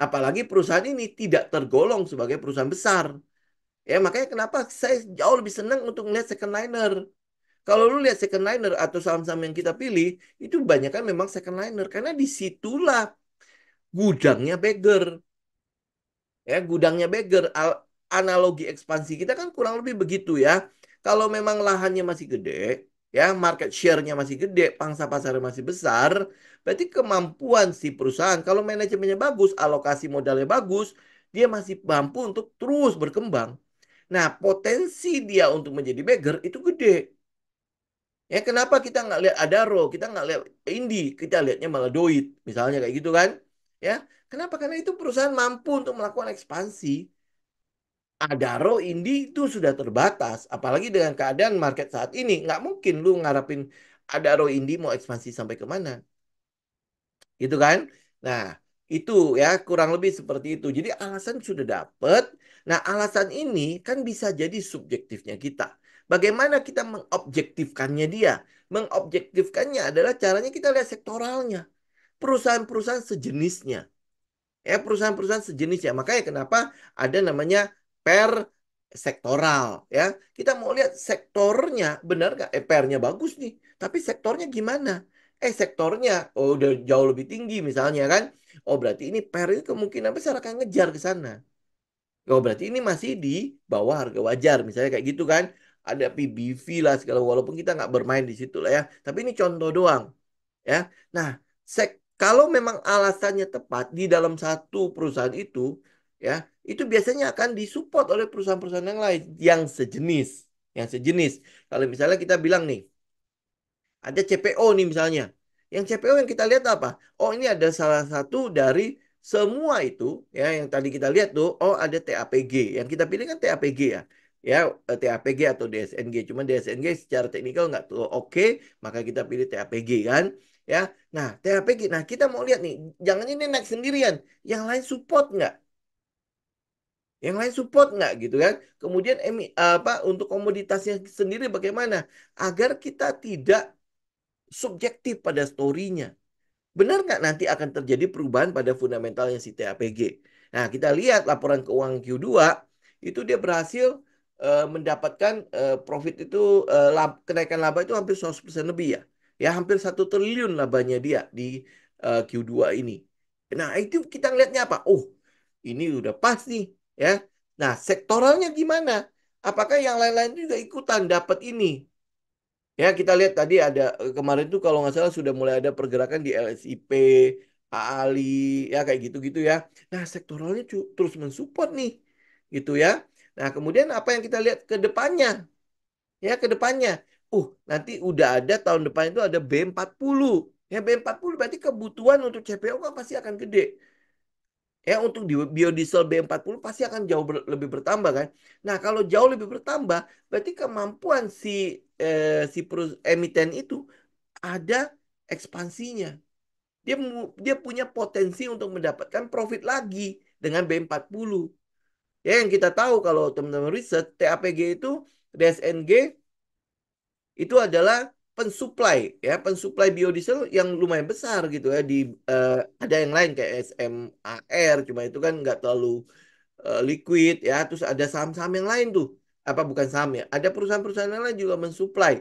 Apalagi perusahaan ini tidak tergolong sebagai perusahaan besar. Ya, makanya kenapa saya jauh lebih senang untuk melihat second liner. Kalau lu lihat second liner atau saham-saham yang kita pilih, itu banyak kan memang second liner karena disitulah gudangnya beggar. Ya, gudangnya beggar. Analogi ekspansi kita kan kurang lebih begitu ya. Kalau memang lahannya masih gede, ya market share-nya masih gede, pangsa pasarnya masih besar, berarti kemampuan si perusahaan kalau manajemennya bagus, alokasi modalnya bagus, dia masih mampu untuk terus berkembang. Nah, potensi dia untuk menjadi beggar itu gede. Ya, kenapa kita nggak lihat Adaro, kita nggak lihat Indi, kita lihatnya malah Doit, misalnya kayak gitu kan? Ya, kenapa? Karena itu perusahaan mampu untuk melakukan ekspansi. Adaro Indi itu sudah terbatas, apalagi dengan keadaan market saat ini. Nggak mungkin lu ngarapin Adaro Indi mau ekspansi sampai kemana. Gitu kan? Nah, itu ya kurang lebih seperti itu. Jadi alasan sudah dapet. Nah, alasan ini kan bisa jadi subjektifnya kita. Bagaimana kita mengobjektifkannya dia? Mengobjektifkannya adalah caranya kita lihat sektoralnya. Perusahaan-perusahaan sejenisnya ya perusahaan-perusahaan sejenisnya. makanya kenapa ada namanya per sektoral ya. Kita mau lihat sektornya benar nggak? Eh, pr bagus nih, tapi sektornya gimana? Eh sektornya oh, udah jauh lebih tinggi misalnya kan. Oh berarti ini per ini kemungkinan besar akan ngejar ke sana. Oh berarti ini masih di bawah harga wajar misalnya kayak gitu kan. Ada PBV lah segala walaupun kita nggak bermain di situ lah ya. Tapi ini contoh doang ya. Nah sek kalau memang alasannya tepat di dalam satu perusahaan itu ya itu biasanya akan disupport oleh perusahaan-perusahaan yang lain yang sejenis, yang sejenis. Kalau misalnya kita bilang nih, ada CPO nih misalnya. Yang CPO yang kita lihat apa? Oh, ini ada salah satu dari semua itu ya yang tadi kita lihat tuh, oh ada TAPG. Yang kita pilih kan TAPG ya. Ya, eh, TAPG atau DSNG. cuma DSNG secara teknikal nggak tuh oke, okay, maka kita pilih TAPG kan ya. Nah, TAPG. Nah, kita mau lihat nih, jangan ini naik sendirian. Yang lain support nggak? yang lain support nggak gitu kan kemudian apa untuk komoditasnya sendiri bagaimana agar kita tidak subjektif pada story-nya benar nggak nanti akan terjadi perubahan pada fundamentalnya si TAPG nah kita lihat laporan keuangan Q2 itu dia berhasil uh, mendapatkan uh, profit itu uh, lab, kenaikan laba itu hampir 100% lebih ya ya hampir satu triliun labanya dia di uh, Q2 ini nah itu kita ngeliatnya apa oh ini udah pas nih ya. Nah, sektoralnya gimana? Apakah yang lain-lain juga ikutan dapat ini? Ya, kita lihat tadi ada eh, kemarin tuh kalau nggak salah sudah mulai ada pergerakan di LSIP, Ali, ya kayak gitu-gitu ya. Nah, sektoralnya terus mensupport nih. Gitu ya. Nah, kemudian apa yang kita lihat ke depannya? Ya, ke depannya. Uh, nanti udah ada tahun depan itu ada B40. Ya, B40 berarti kebutuhan untuk CPO kan pasti akan gede ya untuk di biodiesel B40 pasti akan jauh ber, lebih bertambah kan. Nah, kalau jauh lebih bertambah, berarti kemampuan si eh, si perus, emiten itu ada ekspansinya. Dia dia punya potensi untuk mendapatkan profit lagi dengan B40. Ya, yang kita tahu kalau teman-teman riset TAPG itu DSNG itu adalah pensuplai ya pensuplai biodiesel yang lumayan besar gitu ya di uh, ada yang lain kayak SMAR cuma itu kan nggak terlalu uh, liquid ya terus ada saham-saham yang lain tuh apa bukan saham ya ada perusahaan-perusahaan yang lain juga mensuplai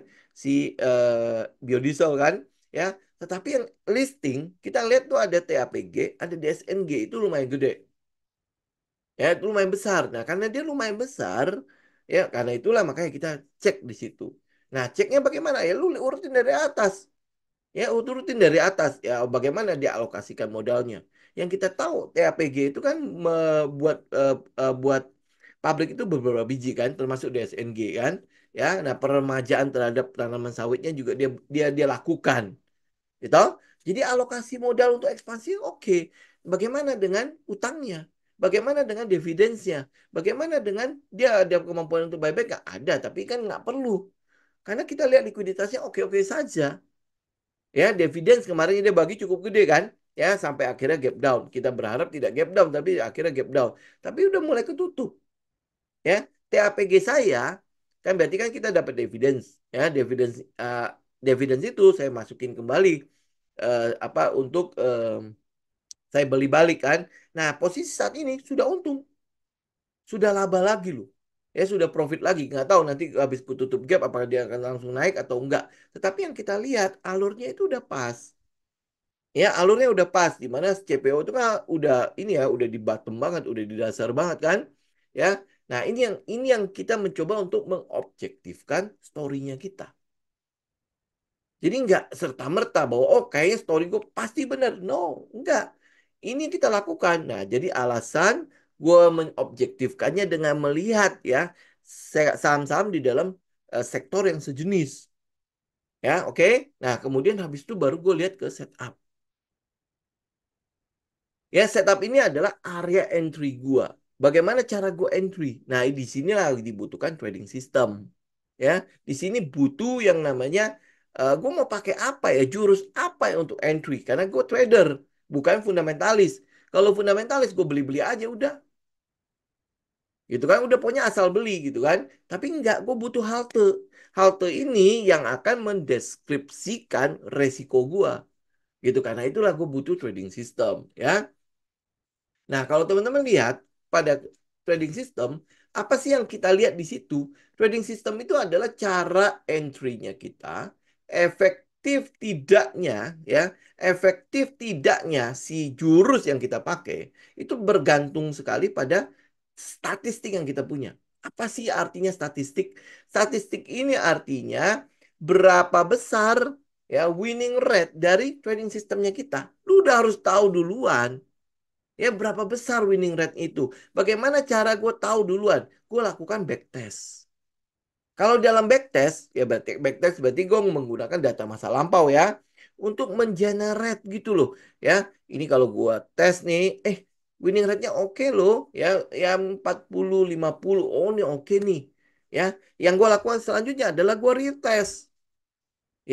si uh, biodiesel kan ya tetapi yang listing kita lihat tuh ada TAPG ada DSNG itu lumayan gede ya itu lumayan besar nah karena dia lumayan besar ya karena itulah makanya kita cek di situ Nah, ceknya bagaimana? Ya lu urutin dari atas. Ya, urutin dari atas. Ya, bagaimana dialokasikan modalnya? Yang kita tahu TAPG itu kan membuat uh, uh, buat pabrik itu beberapa biji kan, termasuk DSNG kan. Ya, nah peremajaan terhadap tanaman sawitnya juga dia dia dia lakukan. Gitu? Jadi alokasi modal untuk ekspansi oke. Okay. Bagaimana dengan utangnya? Bagaimana dengan dividennya Bagaimana dengan dia ada kemampuan untuk buyback? Gak ada, tapi kan nggak perlu karena kita lihat likuiditasnya oke-oke saja. Ya, dividen kemarin dia bagi cukup gede kan? Ya, sampai akhirnya gap down. Kita berharap tidak gap down, tapi akhirnya gap down. Tapi udah mulai ketutup. Ya, TAPG saya kan berarti kan kita dapat dividen ya, dividen uh, eh, dividen itu saya masukin kembali uh, apa untuk uh, saya beli balik kan. Nah, posisi saat ini sudah untung. Sudah laba lagi loh ya sudah profit lagi nggak tahu nanti habis tutup gap apakah dia akan langsung naik atau enggak tetapi yang kita lihat alurnya itu udah pas ya alurnya udah pas di mana CPO itu kan udah ini ya udah di bottom banget udah di dasar banget kan ya nah ini yang ini yang kita mencoba untuk mengobjektifkan storynya kita jadi nggak serta merta bahwa oh kayaknya story gue pasti benar no enggak ini kita lakukan nah jadi alasan gue mengobjektifkannya dengan melihat ya saham-saham di dalam uh, sektor yang sejenis ya oke okay? nah kemudian habis itu baru gue lihat ke setup ya setup ini adalah area entry gue bagaimana cara gue entry nah di lagi dibutuhkan trading system ya di sini butuh yang namanya uh, eh, gue mau pakai apa ya jurus apa ya untuk entry karena gue trader bukan fundamentalis kalau fundamentalis gue beli-beli aja udah gitu kan udah punya asal beli gitu kan tapi nggak gue butuh halte halte ini yang akan mendeskripsikan resiko gue gitu karena itulah gue butuh trading system ya nah kalau teman-teman lihat pada trading system apa sih yang kita lihat di situ trading system itu adalah cara entry-nya kita efektif tidaknya ya efektif tidaknya si jurus yang kita pakai itu bergantung sekali pada statistik yang kita punya. Apa sih artinya statistik? Statistik ini artinya berapa besar ya winning rate dari trading sistemnya kita. Lu udah harus tahu duluan. Ya berapa besar winning rate itu? Bagaimana cara gue tahu duluan? Gue lakukan backtest. Kalau dalam backtest, ya berarti backtest berarti gue menggunakan data masa lampau ya. Untuk mengenerate gitu loh. ya Ini kalau gue tes nih, eh winning rate-nya oke okay loh ya yang 40 50 oh ini oke okay nih ya yang gue lakukan selanjutnya adalah gue test,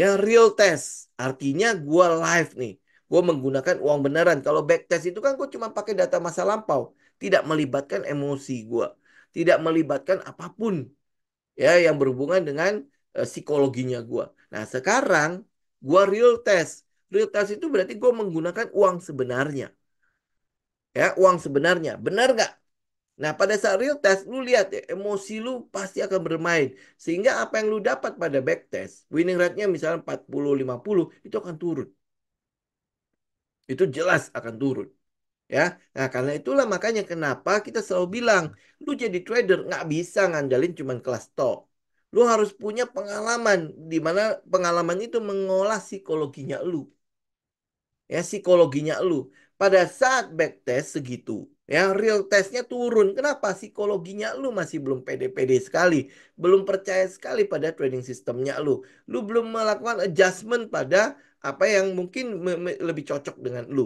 ya real test artinya gue live nih gue menggunakan uang beneran kalau back test itu kan gue cuma pakai data masa lampau tidak melibatkan emosi gue tidak melibatkan apapun ya yang berhubungan dengan uh, psikologinya gue nah sekarang gue real test real test itu berarti gue menggunakan uang sebenarnya ya uang sebenarnya benar nggak nah pada saat real test lu lihat ya emosi lu pasti akan bermain sehingga apa yang lu dapat pada back test winning rate-nya misalnya 40 50 itu akan turun itu jelas akan turun ya nah karena itulah makanya kenapa kita selalu bilang lu jadi trader nggak bisa ngandelin cuman kelas top lu harus punya pengalaman di mana pengalaman itu mengolah psikologinya lu ya psikologinya lu pada saat back test segitu ya real testnya turun kenapa psikologinya lu masih belum pede-pede sekali belum percaya sekali pada trading sistemnya lu lu belum melakukan adjustment pada apa yang mungkin lebih cocok dengan lu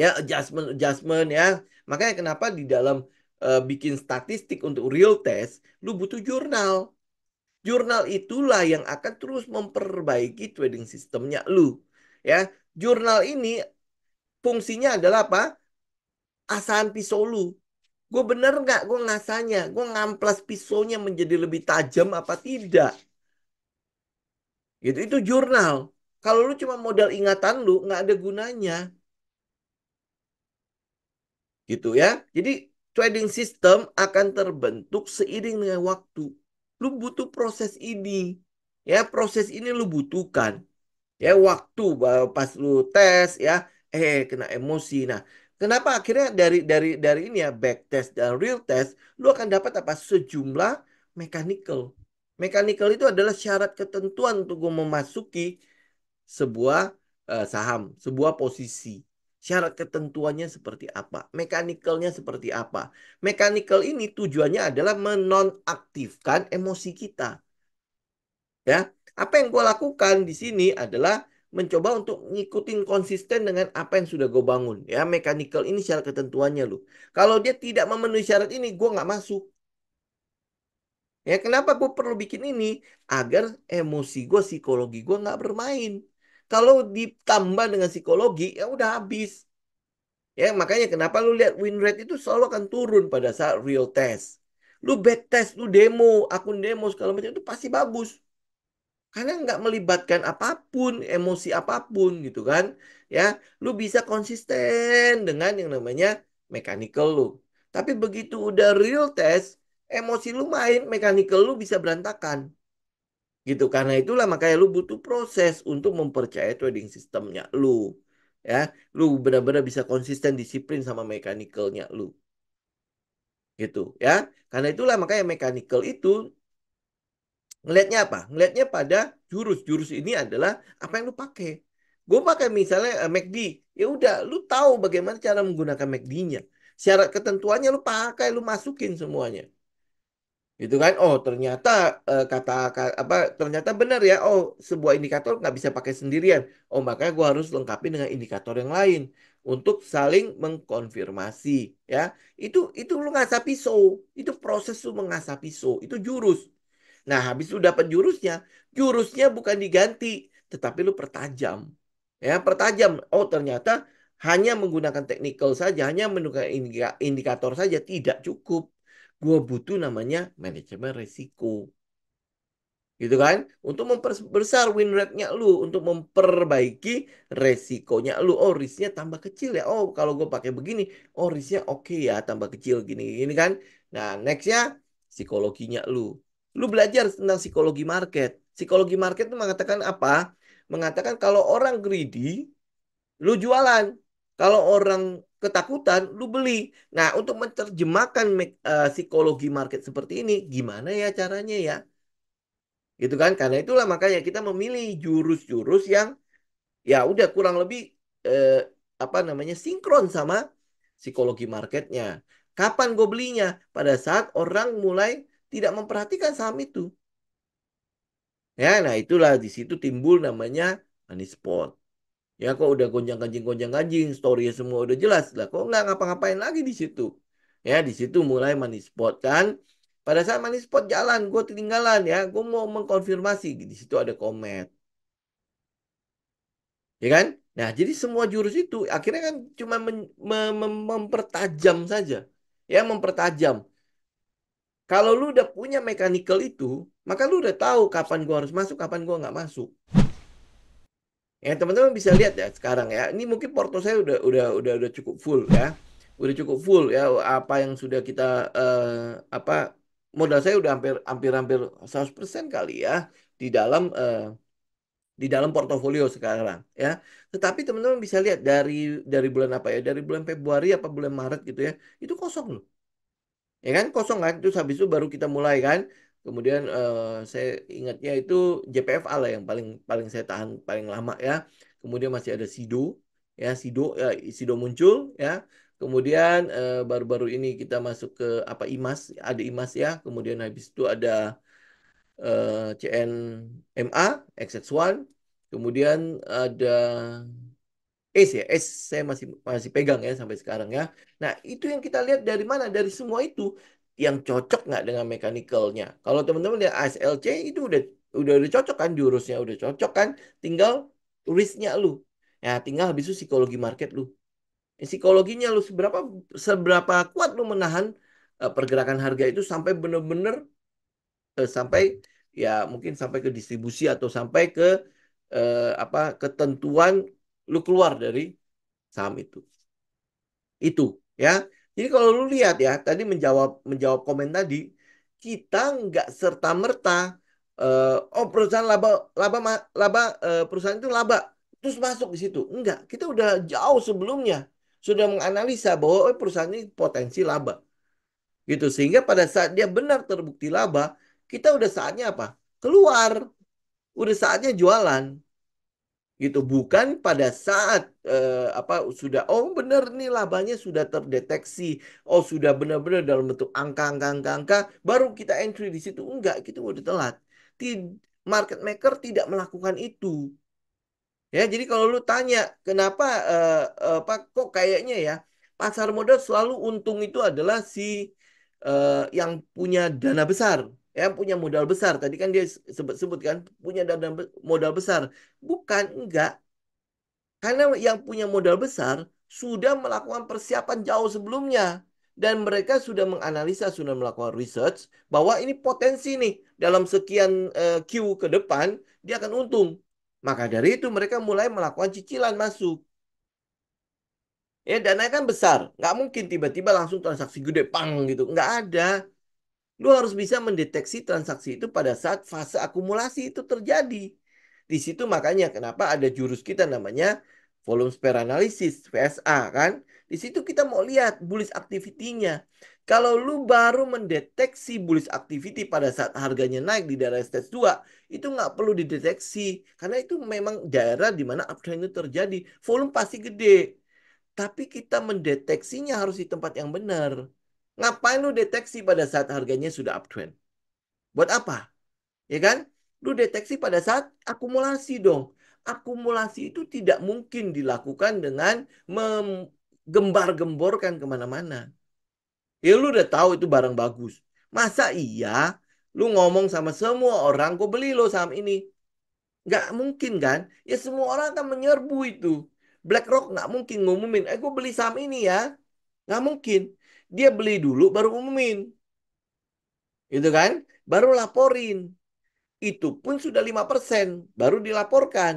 ya adjustment adjustment ya makanya kenapa di dalam uh, bikin statistik untuk real test lu butuh jurnal jurnal itulah yang akan terus memperbaiki trading sistemnya lu ya jurnal ini fungsinya adalah apa? Asahan pisau lu. Gue bener nggak gue ngasahnya? Gue ngamplas pisaunya menjadi lebih tajam apa tidak? Gitu, itu jurnal. Kalau lu cuma modal ingatan lu, nggak ada gunanya. Gitu ya. Jadi trading system akan terbentuk seiring dengan waktu. Lu butuh proses ini. Ya, proses ini lu butuhkan. Ya, waktu pas lu tes ya, eh kena emosi. Nah, kenapa akhirnya dari dari dari ini ya back test dan real test lu akan dapat apa sejumlah mechanical. Mechanical itu adalah syarat ketentuan untuk gue memasuki sebuah uh, saham, sebuah posisi. Syarat ketentuannya seperti apa? mechanicalnya seperti apa? Mechanical ini tujuannya adalah menonaktifkan emosi kita. Ya, apa yang gue lakukan di sini adalah mencoba untuk ngikutin konsisten dengan apa yang sudah gue bangun ya mechanical ini syarat ketentuannya loh. kalau dia tidak memenuhi syarat ini gue nggak masuk ya kenapa gue perlu bikin ini agar emosi gue psikologi gue nggak bermain kalau ditambah dengan psikologi ya udah habis ya makanya kenapa lu lihat win rate itu selalu akan turun pada saat real test lu back test lu demo akun demo kalau macam itu pasti bagus karena nggak melibatkan apapun, emosi apapun gitu kan. Ya, lu bisa konsisten dengan yang namanya mechanical lu. Tapi begitu udah real test, emosi lu main, mechanical lu bisa berantakan. Gitu. Karena itulah makanya lu butuh proses untuk mempercayai trading sistemnya lu. Ya, lu benar-benar bisa konsisten disiplin sama mechanicalnya lu. Gitu, ya. Karena itulah makanya mechanical itu Ngelihatnya apa? Ngelihatnya pada jurus. Jurus ini adalah apa yang lu pakai. Gue pakai misalnya uh, eh, MACD. Ya udah, lu tahu bagaimana cara menggunakan MACD-nya. Syarat ketentuannya lu pakai, lu masukin semuanya. Gitu kan? Oh, ternyata uh, kata, kata apa ternyata benar ya. Oh, sebuah indikator nggak bisa pakai sendirian. Oh, makanya gue harus lengkapi dengan indikator yang lain untuk saling mengkonfirmasi ya itu itu lu ngasah pisau itu proses lu mengasapi pisau itu jurus Nah, habis itu dapat jurusnya, jurusnya bukan diganti, tetapi lu pertajam. Ya, pertajam. Oh, ternyata hanya menggunakan technical saja, hanya menggunakan indikator saja tidak cukup. Gua butuh namanya manajemen risiko. Gitu kan? Untuk memperbesar win rate-nya lu, untuk memperbaiki resikonya lu. Oh, risknya tambah kecil ya. Oh, kalau gue pakai begini, oh risknya oke okay ya, tambah kecil gini-gini kan. Nah, nextnya psikologinya lu Lu belajar tentang psikologi market. Psikologi market itu mengatakan apa? Mengatakan kalau orang greedy, lu jualan. Kalau orang ketakutan, lu beli. Nah, untuk menerjemahkan uh, psikologi market seperti ini, gimana ya caranya ya? Gitu kan? Karena itulah makanya kita memilih jurus-jurus yang ya udah kurang lebih eh, apa namanya sinkron sama psikologi marketnya. Kapan gue belinya? Pada saat orang mulai tidak memperhatikan saham itu. Ya, nah itulah di situ timbul namanya money spot. Ya kok udah gonjang-ganjing gonjang-ganjing, story semua udah jelas. Lah kok nggak ngapa-ngapain lagi di situ. Ya, di situ mulai money spot kan. Pada saat money spot jalan, gue ketinggalan ya. Gue mau mengkonfirmasi. Di situ ada komet. Ya kan? Nah, jadi semua jurus itu akhirnya kan cuma mem, mem, mempertajam saja. Ya, mempertajam. Kalau lu udah punya mechanical itu, maka lu udah tahu kapan gua harus masuk, kapan gua nggak masuk. Ya teman-teman bisa lihat ya sekarang ya. Ini mungkin porto saya udah udah udah udah cukup full ya. Udah cukup full ya apa yang sudah kita uh, apa modal saya udah hampir hampir hampir 100% kali ya di dalam uh, di dalam portofolio sekarang ya. Tetapi teman-teman bisa lihat dari dari bulan apa ya? Dari bulan Februari apa bulan Maret gitu ya. Itu kosong loh ya kan kosong kan terus habis itu baru kita mulai kan kemudian uh, saya ingatnya itu JPFA lah yang paling paling saya tahan paling lama ya kemudian masih ada Sido ya Sido ya, Sido muncul ya kemudian eh, baru-baru uh, ini kita masuk ke apa IMAS ada IMAS ya kemudian habis itu ada uh, eh, CNMA XX1 kemudian ada ACE ya, ACE saya masih masih pegang ya sampai sekarang ya. Nah itu yang kita lihat dari mana? Dari semua itu yang cocok nggak dengan mekanikalnya. Kalau teman-teman lihat ASLC itu udah udah udah cocok kan jurusnya udah cocok kan, tinggal risknya lu. Ya tinggal habis itu psikologi market lu. Ya, psikologinya lu seberapa seberapa kuat lu menahan uh, pergerakan harga itu sampai benar-benar uh, eh, sampai ya mungkin sampai ke distribusi atau sampai ke uh, apa ketentuan lu keluar dari saham itu. Itu ya. Jadi kalau lu lihat ya, tadi menjawab menjawab komen tadi, kita nggak serta merta uh, eh, oh perusahaan laba laba laba uh, perusahaan itu laba terus masuk di situ. Enggak, kita udah jauh sebelumnya sudah menganalisa bahwa oh, perusahaan ini potensi laba. Gitu sehingga pada saat dia benar terbukti laba, kita udah saatnya apa? Keluar. Udah saatnya jualan gitu bukan pada saat eh, apa sudah oh benar nih labanya sudah terdeteksi oh sudah benar-benar dalam bentuk angka-angka-angka baru kita entry di situ enggak kita udah telat Tid market maker tidak melakukan itu ya jadi kalau lu tanya kenapa eh, eh apa kok kayaknya ya pasar modal selalu untung itu adalah si eh, yang punya dana besar yang punya modal besar tadi kan dia sebut-sebut kan punya dana modal besar bukan enggak karena yang punya modal besar sudah melakukan persiapan jauh sebelumnya dan mereka sudah menganalisa sudah melakukan research bahwa ini potensi nih dalam sekian eh, Q ke depan dia akan untung maka dari itu mereka mulai melakukan cicilan masuk ya dana kan besar nggak mungkin tiba-tiba langsung transaksi gede pang gitu nggak ada Lu harus bisa mendeteksi transaksi itu pada saat fase akumulasi itu terjadi. Di situ makanya kenapa ada jurus kita namanya volume spare analysis VSA kan. Di situ kita mau lihat bullish activity-nya. Kalau lu baru mendeteksi bullish activity pada saat harganya naik di daerah stage 2, itu nggak perlu dideteksi. Karena itu memang daerah di mana uptrend itu terjadi. Volume pasti gede. Tapi kita mendeteksinya harus di tempat yang benar Ngapain lu deteksi pada saat harganya sudah uptrend? Buat apa? Ya kan? Lu deteksi pada saat akumulasi dong. Akumulasi itu tidak mungkin dilakukan dengan menggembar-gemborkan kemana-mana. Ya lu udah tahu itu barang bagus. Masa iya lu ngomong sama semua orang, kok beli lo saham ini. Nggak mungkin kan? Ya semua orang akan menyerbu itu. BlackRock nggak mungkin ngumumin, eh gue beli saham ini ya. Nggak mungkin dia beli dulu baru umumin. gitu kan? Baru laporin. Itu pun sudah 5%, baru dilaporkan.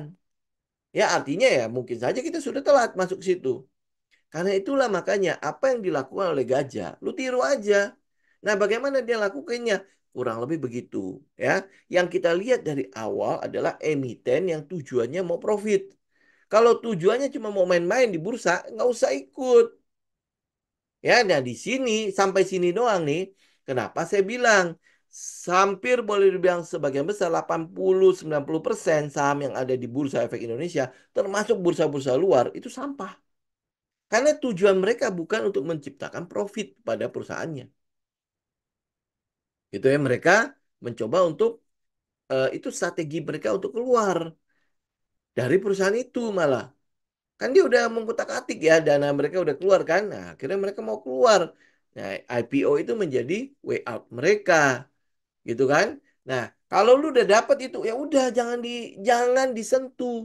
Ya artinya ya mungkin saja kita sudah telat masuk situ. Karena itulah makanya apa yang dilakukan oleh gajah, lu tiru aja. Nah bagaimana dia lakukannya? Kurang lebih begitu. ya. Yang kita lihat dari awal adalah emiten yang tujuannya mau profit. Kalau tujuannya cuma mau main-main di bursa, nggak usah ikut. Ya, nah di sini sampai sini doang nih. Kenapa saya bilang hampir boleh dibilang sebagian besar 80-90% saham yang ada di Bursa Efek Indonesia termasuk bursa-bursa luar itu sampah. Karena tujuan mereka bukan untuk menciptakan profit pada perusahaannya. Itu ya mereka mencoba untuk eh, itu strategi mereka untuk keluar dari perusahaan itu malah Kan dia udah mengkutak-atik ya, dana mereka udah keluar kan. Nah, akhirnya mereka mau keluar. Nah, IPO itu menjadi way out mereka. Gitu kan? Nah, kalau lu udah dapat itu, ya udah jangan di jangan disentuh.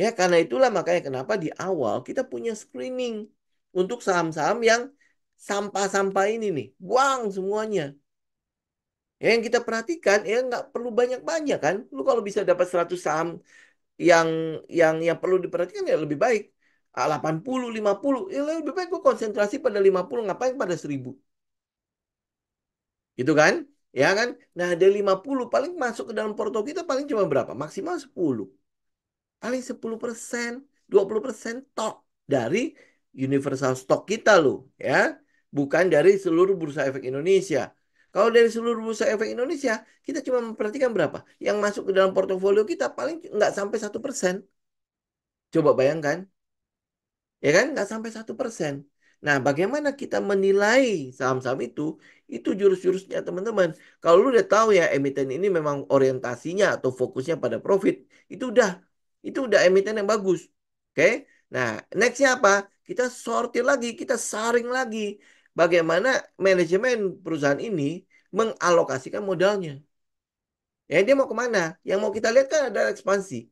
Ya, karena itulah makanya kenapa di awal kita punya screening untuk saham-saham yang sampah-sampah ini nih, buang semuanya. Ya, yang kita perhatikan ya nggak perlu banyak-banyak kan. Lu kalau bisa dapat 100 saham yang yang yang perlu diperhatikan ya lebih baik 80 ah, 50 ya lebih baik gue konsentrasi pada 50 ngapain pada 1000 gitu kan ya kan nah ada 50 paling masuk ke dalam porto kita paling cuma berapa maksimal 10 paling 10 persen 20 persen tok dari universal stock kita loh ya bukan dari seluruh bursa efek Indonesia kalau dari seluruh bursa efek Indonesia, kita cuma memperhatikan berapa? Yang masuk ke dalam portofolio kita paling nggak sampai satu persen. Coba bayangkan, ya kan? Nggak sampai satu persen. Nah, bagaimana kita menilai saham-saham itu? Itu jurus-jurusnya teman-teman. Kalau lu udah tahu ya emiten ini memang orientasinya atau fokusnya pada profit, itu udah itu udah emiten yang bagus. Oke? Okay? Nah, nextnya apa? Kita sortir lagi, kita saring lagi bagaimana manajemen perusahaan ini mengalokasikan modalnya. Ya, dia mau kemana? Yang mau kita lihat kan ada ekspansi.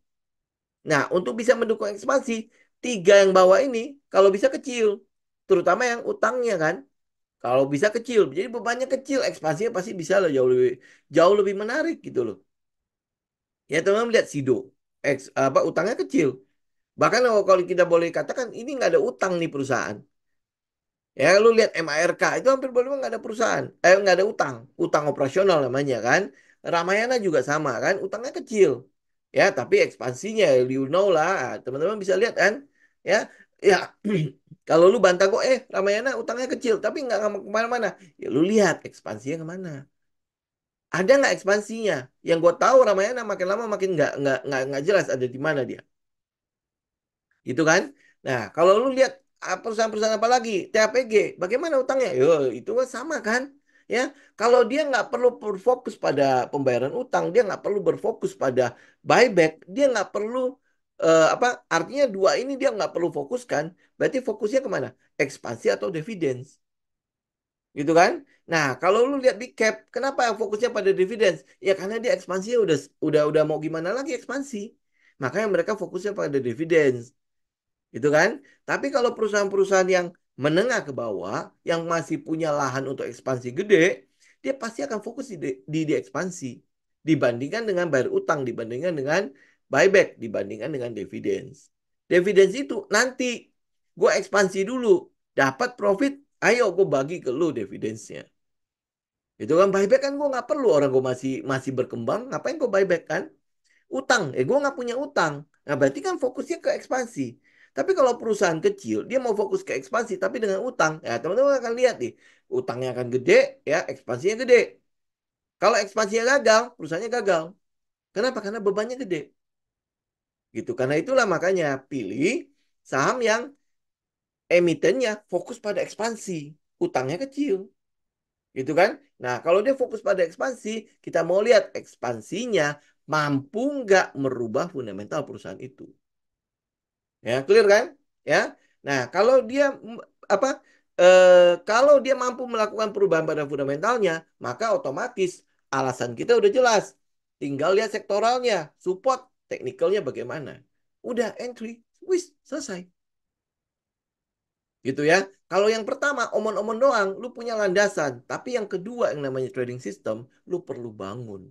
Nah, untuk bisa mendukung ekspansi, tiga yang bawah ini kalau bisa kecil. Terutama yang utangnya kan. Kalau bisa kecil, jadi bebannya kecil, ekspansinya pasti bisa loh jauh lebih jauh lebih menarik gitu loh. Ya teman-teman lihat Sido, Eks, apa utangnya kecil. Bahkan kalau kita boleh katakan ini nggak ada utang nih perusahaan. Ya lu lihat MARK itu hampir boleh nggak ada perusahaan, eh nggak ada utang, utang operasional namanya kan. Ramayana juga sama kan, utangnya kecil. Ya, tapi ekspansinya you know lah, teman-teman bisa lihat kan. Ya, ya kalau lu bantah kok eh Ramayana utangnya kecil tapi nggak kemana-mana, ya lu lihat ekspansinya kemana. Ada nggak ekspansinya? Yang gue tahu Ramayana makin lama makin nggak nggak nggak jelas ada di mana dia. Gitu kan? Nah, kalau lu lihat Ah, perusahaan-perusahaan apa lagi? TAPG. Bagaimana utangnya? Yo, itu sama kan? Ya, kalau dia nggak perlu berfokus pada pembayaran utang, dia nggak perlu berfokus pada buyback, dia nggak perlu uh, apa? Artinya dua ini dia nggak perlu fokuskan. Berarti fokusnya kemana? Ekspansi atau dividends gitu kan? Nah, kalau lu lihat big cap, kenapa fokusnya pada dividen? Ya karena dia ekspansinya udah udah udah mau gimana lagi ekspansi. Makanya mereka fokusnya pada dividen. Gitu kan? Tapi kalau perusahaan-perusahaan yang menengah ke bawah yang masih punya lahan untuk ekspansi gede, dia pasti akan fokus di di, di ekspansi dibandingkan dengan bayar utang, dibandingkan dengan buyback, dibandingkan dengan dividends. dividen itu nanti gue ekspansi dulu, dapat profit, ayo gue bagi ke lu dividennya Itu kan buyback kan gue nggak perlu orang gue masih masih berkembang, ngapain gue buyback kan? Utang, eh gue nggak punya utang. Nah berarti kan fokusnya ke ekspansi. Tapi kalau perusahaan kecil, dia mau fokus ke ekspansi tapi dengan utang. Ya, teman-teman akan lihat nih, utangnya akan gede, ya, ekspansinya gede. Kalau ekspansinya gagal, perusahaannya gagal. Kenapa? Karena bebannya gede. Gitu. Karena itulah makanya pilih saham yang emitennya fokus pada ekspansi, utangnya kecil. Gitu kan? Nah, kalau dia fokus pada ekspansi, kita mau lihat ekspansinya mampu nggak merubah fundamental perusahaan itu. Ya, clear kan? Ya. Nah, kalau dia apa eh, kalau dia mampu melakukan perubahan pada fundamentalnya, maka otomatis alasan kita udah jelas. Tinggal lihat sektoralnya, support, teknikalnya bagaimana. Udah entry, wis selesai. Gitu ya. Kalau yang pertama omon-omon doang, lu punya landasan. Tapi yang kedua yang namanya trading system, lu perlu bangun.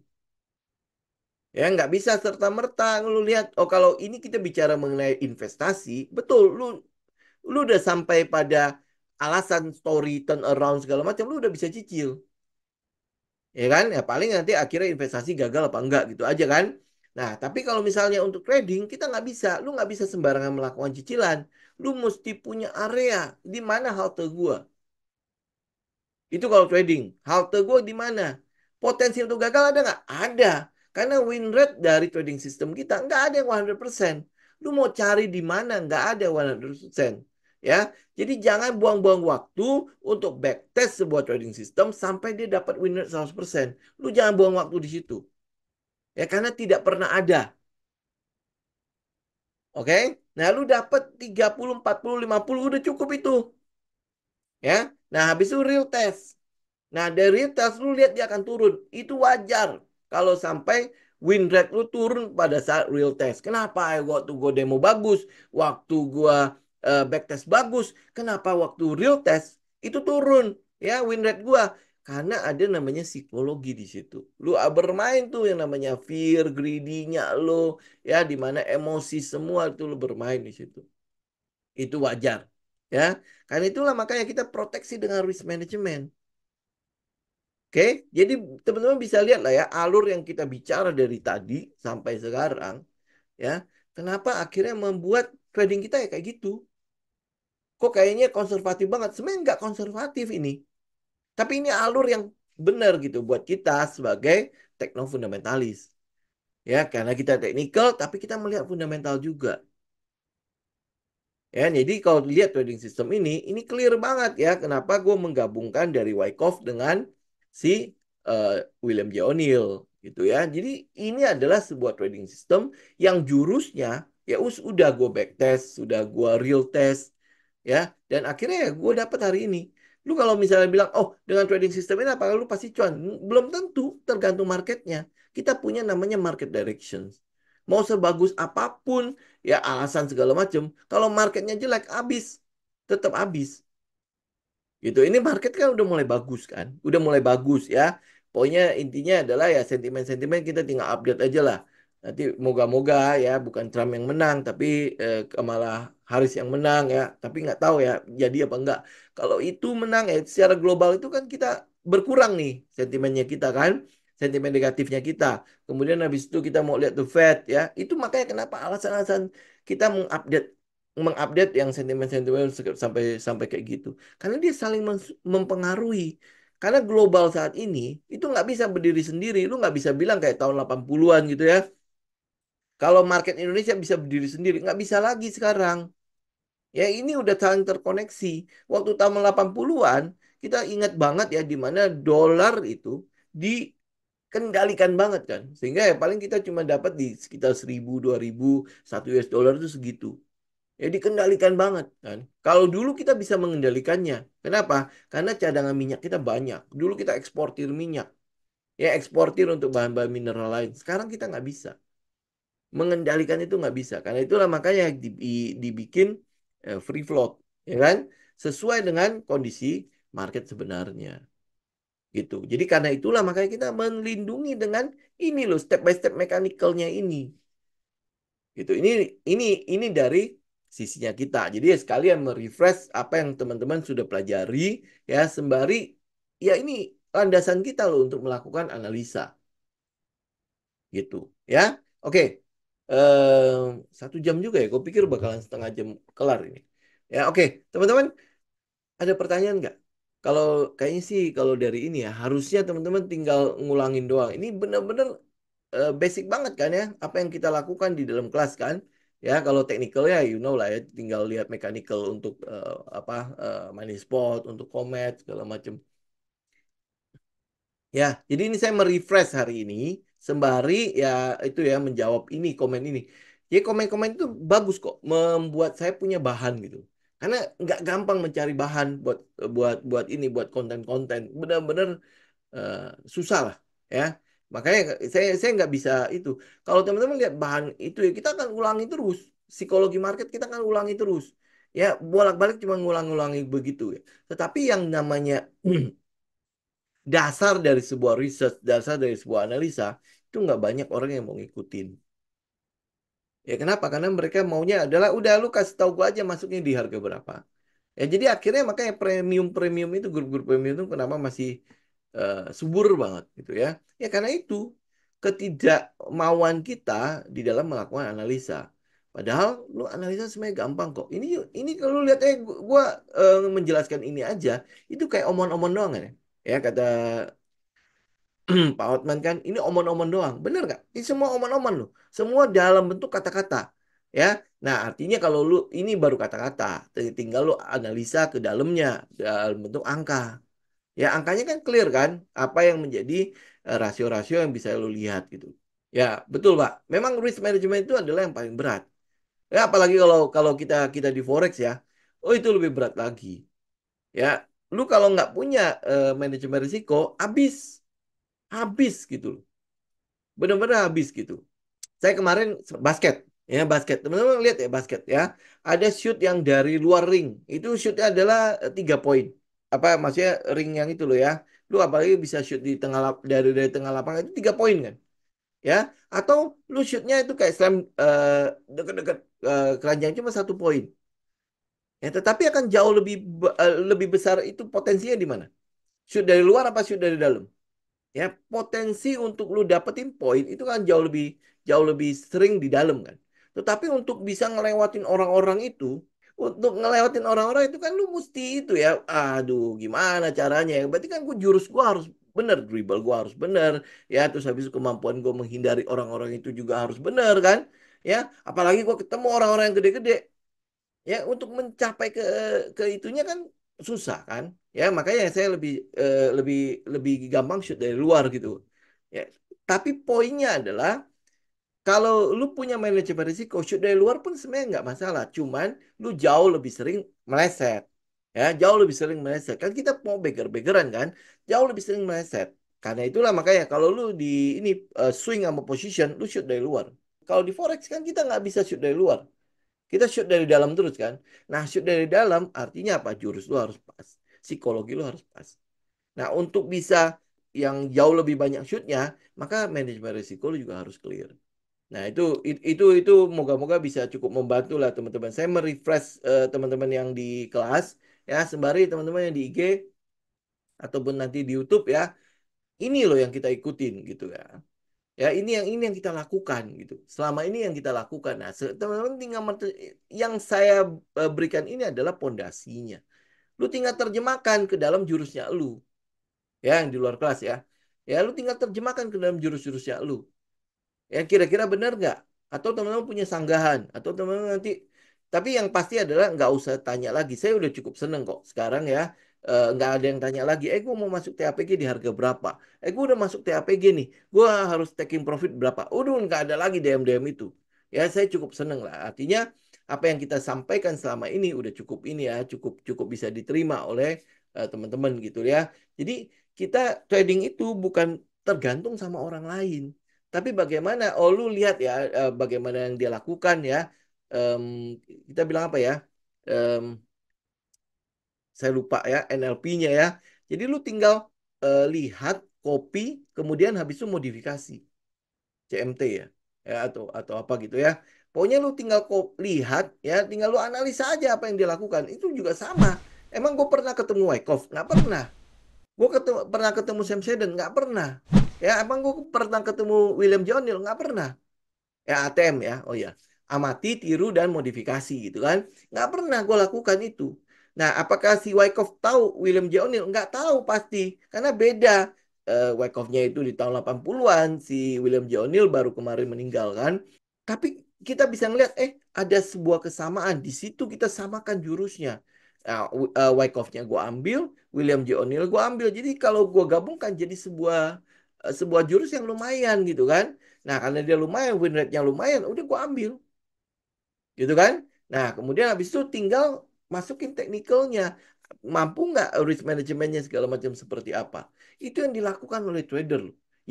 Ya nggak bisa serta merta lu lihat. Oh kalau ini kita bicara mengenai investasi, betul lu lu udah sampai pada alasan story turn around segala macam, lu udah bisa cicil. Ya kan? Ya paling nanti akhirnya investasi gagal apa enggak gitu aja kan. Nah, tapi kalau misalnya untuk trading kita nggak bisa, lu nggak bisa sembarangan melakukan cicilan. Lu mesti punya area di mana halte gua. Itu kalau trading. Halte gua di mana? Potensi untuk gagal ada nggak? Ada. Karena win rate dari trading system kita nggak ada yang 100%. Lu mau cari di mana nggak ada 100%. Ya, jadi jangan buang-buang waktu untuk backtest sebuah trading system sampai dia dapat win rate 100%. Lu jangan buang waktu di situ. Ya, karena tidak pernah ada. Oke? Okay? Nah, lu dapat 30, 40, 50 udah cukup itu. Ya. Nah, habis itu real test. Nah, dari real test lu lihat dia akan turun. Itu wajar kalau sampai win rate lu turun pada saat real test. Kenapa waktu gue demo bagus, waktu gue uh, test bagus, kenapa waktu real test itu turun ya win rate gue? Karena ada namanya psikologi di situ. Lu ah, bermain tuh yang namanya fear, greedy-nya lu. ya dimana emosi semua tuh lu bermain di situ. Itu wajar, ya. Karena itulah makanya kita proteksi dengan risk management. Oke, jadi teman-teman bisa lihat lah ya alur yang kita bicara dari tadi sampai sekarang ya. Kenapa akhirnya membuat trading kita ya kayak gitu? Kok kayaknya konservatif banget? Sebenarnya nggak konservatif ini. Tapi ini alur yang benar gitu buat kita sebagai techno fundamentalis. Ya, karena kita technical tapi kita melihat fundamental juga. Ya, jadi kalau lihat trading system ini, ini clear banget ya kenapa gue menggabungkan dari Wyckoff dengan si uh, William J. O'Neill gitu ya. Jadi ini adalah sebuah trading system yang jurusnya ya us udah gue back test, sudah gue real test ya dan akhirnya ya gue dapat hari ini. Lu kalau misalnya bilang, oh dengan trading system ini apakah lu pasti cuan? Belum tentu, tergantung marketnya. Kita punya namanya market directions. Mau sebagus apapun, ya alasan segala macam. Kalau marketnya jelek, habis. Tetap habis gitu ini market kan udah mulai bagus kan udah mulai bagus ya pokoknya intinya adalah ya sentimen-sentimen kita tinggal update aja lah nanti moga-moga ya bukan Trump yang menang tapi eh, Kamala Harris yang menang ya tapi nggak tahu ya jadi apa enggak kalau itu menang ya secara global itu kan kita berkurang nih sentimennya kita kan sentimen negatifnya kita kemudian habis itu kita mau lihat the Fed ya itu makanya kenapa alasan-alasan kita mengupdate mengupdate yang sentimen-sentimen sampai sampai kayak gitu. Karena dia saling mempengaruhi. Karena global saat ini itu nggak bisa berdiri sendiri. Lu nggak bisa bilang kayak tahun 80-an gitu ya. Kalau market Indonesia bisa berdiri sendiri, nggak bisa lagi sekarang. Ya ini udah saling terkoneksi. Waktu tahun 80-an kita ingat banget ya di mana dolar itu dikendalikan banget kan. Sehingga ya paling kita cuma dapat di sekitar 1000, 2000, 1 US dollar itu segitu ya dikendalikan banget kan. Kalau dulu kita bisa mengendalikannya. Kenapa? Karena cadangan minyak kita banyak. Dulu kita eksportir minyak. Ya eksportir untuk bahan-bahan mineral lain. Sekarang kita nggak bisa. Mengendalikan itu nggak bisa. Karena itulah makanya dibikin eh, free float, ya kan? Sesuai dengan kondisi market sebenarnya. Gitu. Jadi karena itulah makanya kita melindungi dengan ini loh step by step mekanikalnya ini. Gitu. Ini ini ini dari sisinya kita. Jadi ya sekalian merefresh apa yang teman-teman sudah pelajari ya sembari ya ini landasan kita loh untuk melakukan analisa. Gitu ya. Oke. Um, satu jam juga ya. Gue pikir bakalan setengah jam kelar ini. Ya oke. Teman-teman ada pertanyaan nggak? Kalau kayaknya sih kalau dari ini ya harusnya teman-teman tinggal ngulangin doang. Ini benar-benar uh, basic banget kan ya apa yang kita lakukan di dalam kelas kan ya kalau technical ya you know lah ya tinggal lihat mechanical untuk uh, apa uh, eh, money spot untuk comet segala macam ya jadi ini saya merefresh hari ini sembari ya itu ya menjawab ini komen ini ya komen-komen itu bagus kok membuat saya punya bahan gitu karena nggak gampang mencari bahan buat buat buat ini buat konten-konten benar-benar uh, susah lah ya Makanya saya saya nggak bisa itu. Kalau teman-teman lihat bahan itu ya kita akan ulangi terus. Psikologi market kita akan ulangi terus. Ya bolak-balik cuma ngulang-ulangi begitu ya. Tetapi yang namanya dasar dari sebuah riset dasar dari sebuah analisa itu nggak banyak orang yang mau ngikutin. Ya kenapa? Karena mereka maunya adalah udah lu kasih tahu gua aja masuknya di harga berapa. Ya jadi akhirnya makanya premium-premium itu grup-grup premium itu kenapa masih Eh, subur banget gitu ya. Ya karena itu ketidakmauan kita di dalam melakukan analisa. Padahal lu analisa sebenarnya gampang kok. Ini ini kalau lihat eh gua uh, menjelaskan ini aja, itu kayak omong-omong doang kan ya. ya kata Pak Hotman kan ini omong-omong doang. Bener gak? Ini semua omong-omong loh. Semua dalam bentuk kata-kata. Ya, nah artinya kalau lu ini baru kata-kata, tinggal lu analisa ke dalamnya dalam bentuk angka. Ya angkanya kan clear kan apa yang menjadi eh, rasio-rasio yang bisa lo lihat gitu. Ya betul pak. Memang risk management itu adalah yang paling berat. Ya apalagi kalau kalau kita kita di forex ya, oh itu lebih berat lagi. Ya lu kalau nggak punya uh, manajemen risiko habis habis gitu loh benar-benar habis gitu saya kemarin basket ya basket teman-teman lihat ya basket ya ada shoot yang dari luar ring itu shootnya adalah eh, tiga poin apa maksudnya ring yang itu loh ya lu apalagi bisa shoot di tengah lap, dari dari tengah lapangan itu tiga poin kan ya atau lu shootnya itu kayak slam dekat eh, deket-deket uh, keranjang cuma satu poin ya tetapi akan jauh lebih uh, lebih besar itu potensinya di mana shoot dari luar apa shoot dari dalam ya potensi untuk lu dapetin poin itu kan jauh lebih jauh lebih sering di dalam kan tetapi untuk bisa ngelewatin orang-orang itu untuk ngelewatin orang-orang itu kan lu mesti itu ya aduh gimana caranya ya? berarti kan gue jurus gue harus bener dribble gue harus bener ya terus habis kemampuan gue menghindari orang-orang itu juga harus bener kan ya apalagi gue ketemu orang-orang yang gede-gede ya untuk mencapai ke ke itunya kan susah kan ya makanya saya lebih eh, lebih lebih gampang shoot dari luar gitu ya tapi poinnya adalah kalau lu punya manajemen risiko, shoot dari luar pun sebenarnya nggak masalah. Cuman lu jauh lebih sering meleset. Ya, jauh lebih sering meleset. Kan kita mau beger-begeran kan, jauh lebih sering meleset. Karena itulah makanya kalau lu di ini uh, swing sama position, lu shoot dari luar. Kalau di forex kan kita nggak bisa shoot dari luar. Kita shoot dari dalam terus kan. Nah, shoot dari dalam artinya apa? Jurus lu harus pas. Psikologi lu harus pas. Nah, untuk bisa yang jauh lebih banyak shootnya, maka manajemen risiko lu juga harus clear. Nah, itu itu itu moga-moga bisa cukup membantu lah teman-teman. Saya merefresh teman eh, teman-teman yang di kelas ya, sembari teman-teman yang di IG ataupun nanti di YouTube ya. Ini loh yang kita ikutin gitu ya. Ya, ini yang ini yang kita lakukan gitu. Selama ini yang kita lakukan. Nah, teman-teman tinggal yang saya eh, berikan ini adalah pondasinya. Lu tinggal terjemahkan ke dalam jurusnya lu. Ya, yang di luar kelas ya. Ya, lu tinggal terjemahkan ke dalam jurus-jurusnya lu Ya kira-kira benar nggak? Atau teman-teman punya sanggahan? Atau teman-teman nanti tapi yang pasti adalah nggak usah tanya lagi. Saya udah cukup seneng kok sekarang ya. Uh, ada yang tanya lagi, eh gue mau masuk TAPG di harga berapa? Eh gue udah masuk TAPG nih, gue harus taking profit berapa? Udah nggak ada lagi DM-DM itu. Ya saya cukup seneng lah. Artinya apa yang kita sampaikan selama ini udah cukup ini ya, cukup cukup bisa diterima oleh uh, teman-teman gitu ya. Jadi kita trading itu bukan tergantung sama orang lain. Tapi bagaimana? Oh lu lihat ya eh, bagaimana yang dia lakukan ya. Um, kita bilang apa ya? Um, saya lupa ya NLP-nya ya. Jadi lu tinggal uh, lihat, copy, kemudian habis itu modifikasi. CMT ya. ya atau atau apa gitu ya. Pokoknya lu tinggal kok lihat ya, tinggal lu analisa aja apa yang dia lakukan. Itu juga sama. Emang gue pernah ketemu Wyckoff? Nggak pernah. Gue ketemu, pernah ketemu Sam Seden? Nggak pernah. Ya, emang gue pernah ketemu William John Jonil? Nggak pernah. Ya, ATM ya. Oh ya, amati, tiru, dan modifikasi gitu kan. Nggak pernah gue lakukan itu. Nah, apakah si Wyckoff tahu William J. O'Neill? Nggak tahu pasti. Karena beda. Uh, Wyckoffnya itu di tahun 80-an. Si William J. O'Neill baru kemarin meninggal kan. Tapi kita bisa ngeliat, eh ada sebuah kesamaan. Di situ kita samakan jurusnya. Nah, uh, Wyckoffnya gue ambil, William J. O'Neill gue ambil. Jadi kalau gue gabungkan jadi sebuah Eh, sebuah jurus yang lumayan gitu kan. Nah karena dia lumayan, win rate-nya lumayan, udah gue ambil. Gitu kan. Nah kemudian habis itu tinggal masukin teknikalnya. Mampu nggak risk management-nya segala macam seperti apa. Itu yang dilakukan oleh trader.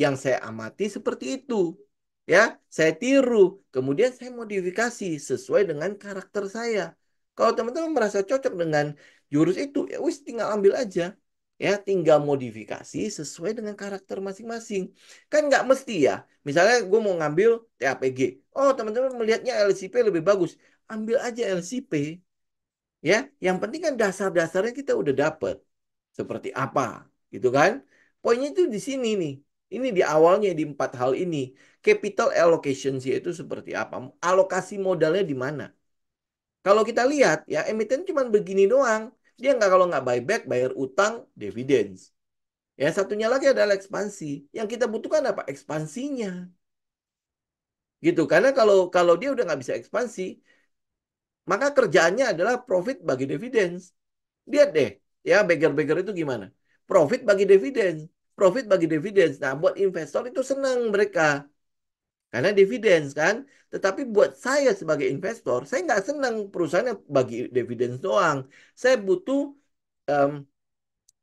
Yang saya amati seperti itu. Ya, saya tiru, kemudian saya modifikasi sesuai dengan karakter saya. Kalau teman-teman merasa cocok dengan jurus itu, ya wis tinggal ambil aja ya tinggal modifikasi sesuai dengan karakter masing-masing kan nggak mesti ya misalnya gue mau ngambil TAPG oh teman-teman melihatnya LCP lebih bagus ambil aja LCP ya yang penting kan dasar-dasarnya kita udah dapet seperti apa gitu kan poinnya itu di sini nih ini di awalnya di empat hal ini capital allocation sih itu seperti apa alokasi modalnya di mana kalau kita lihat ya emiten cuma begini doang dia nggak kalau nggak buyback, bayar utang, dividends. Yang satunya lagi adalah ekspansi. Yang kita butuhkan apa? Ekspansinya. Gitu. Karena kalau kalau dia udah nggak bisa ekspansi, maka kerjaannya adalah profit bagi dividends. Lihat deh, ya beggar-beggar itu gimana? Profit bagi dividen, profit bagi dividen. Nah, buat investor itu senang mereka karena dividen kan. Tetapi buat saya sebagai investor, saya nggak senang perusahaannya bagi dividen doang. Saya butuh um,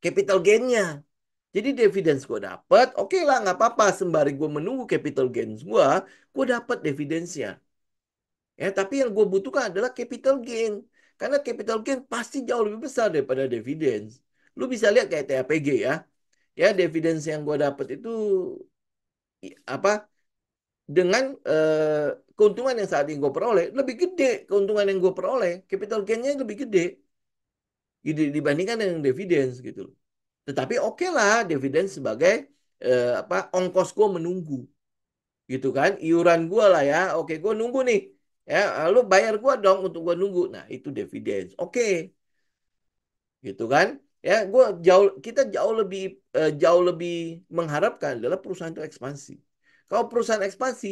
capital gainnya. Jadi dividen gue dapat, oke okay lah nggak apa-apa. Sembari gue menunggu capital gain gue, gue dapat dividennya. Ya, tapi yang gue butuhkan adalah capital gain. Karena capital gain pasti jauh lebih besar daripada dividen. Lu bisa lihat kayak TAPG ya. Ya, dividen yang gue dapat itu apa dengan eh, keuntungan yang saat ini gue peroleh lebih gede keuntungan yang gue peroleh capital gainnya lebih gede gitu, dibandingkan dengan dividen gitu loh tetapi oke okay lah dividen sebagai eh, apa ongkos gue menunggu gitu kan iuran gue lah ya oke okay, gue nunggu nih ya lo bayar gue dong untuk gue nunggu nah itu dividen oke okay. gitu kan ya gue jauh kita jauh lebih eh, jauh lebih mengharapkan adalah perusahaan itu ekspansi kalau perusahaan ekspansi,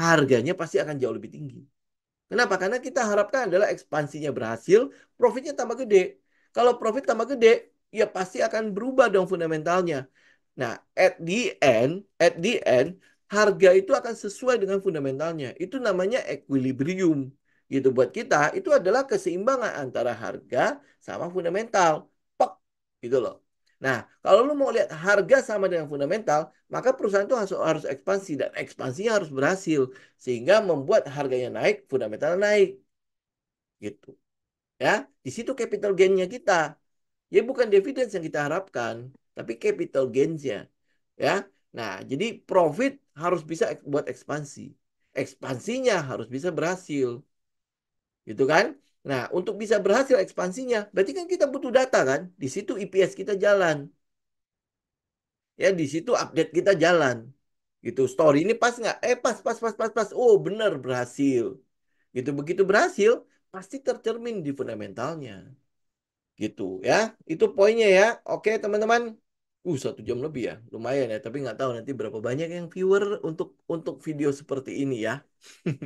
harganya pasti akan jauh lebih tinggi. Kenapa? Karena kita harapkan adalah ekspansinya berhasil, profitnya tambah gede. Kalau profit tambah gede, ya pasti akan berubah dong fundamentalnya. Nah, at the end, at the end, harga itu akan sesuai dengan fundamentalnya. Itu namanya equilibrium. Gitu buat kita, itu adalah keseimbangan antara harga sama fundamental. Pek, gitu loh. Nah, kalau lu mau lihat harga sama dengan fundamental, maka perusahaan itu harus, harus ekspansi dan ekspansinya harus berhasil sehingga membuat harganya naik, fundamental naik. Gitu. Ya, di situ capital gainnya kita. Ya bukan dividen yang kita harapkan, tapi capital gains-nya. Ya. Nah, jadi profit harus bisa buat ekspansi. Ekspansinya harus bisa berhasil. Gitu kan? Nah, untuk bisa berhasil ekspansinya, berarti kan kita butuh data kan? Di situ IPS kita jalan. Ya, di situ update kita jalan. Gitu. Story ini pas nggak? Eh, pas, pas, pas, pas, pas. Oh, benar berhasil. Gitu. Begitu berhasil, pasti tercermin di fundamentalnya. Gitu ya. Itu poinnya ya. Oke, teman-teman uh satu jam lebih ya lumayan ya tapi nggak tahu nanti berapa banyak yang viewer untuk untuk video seperti ini ya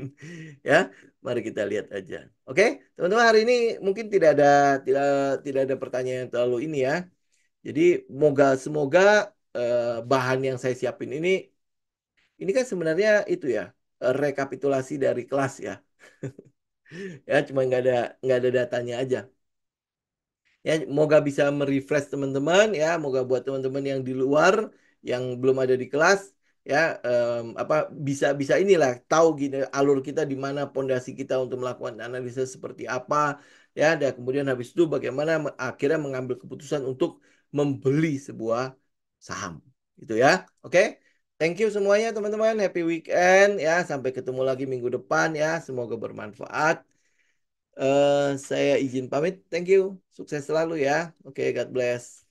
ya mari kita lihat aja oke teman-teman hari ini mungkin tidak ada tidak tidak ada pertanyaan yang terlalu ini ya jadi moga semoga eh, bahan yang saya siapin ini ini kan sebenarnya itu ya eh, rekapitulasi dari kelas ya ya cuma nggak ada nggak ada datanya aja Ya, moga bisa merefresh teman-teman ya, moga buat teman-teman yang di luar yang belum ada di kelas ya um, apa bisa bisa inilah tahu gini alur kita di mana pondasi kita untuk melakukan analisa seperti apa ya dan kemudian habis itu bagaimana akhirnya mengambil keputusan untuk membeli sebuah saham itu ya oke okay? thank you semuanya teman-teman happy weekend ya sampai ketemu lagi minggu depan ya semoga bermanfaat Eh, saya izin pamit. Thank you. Sukses selalu ya. Oke, okay, God bless.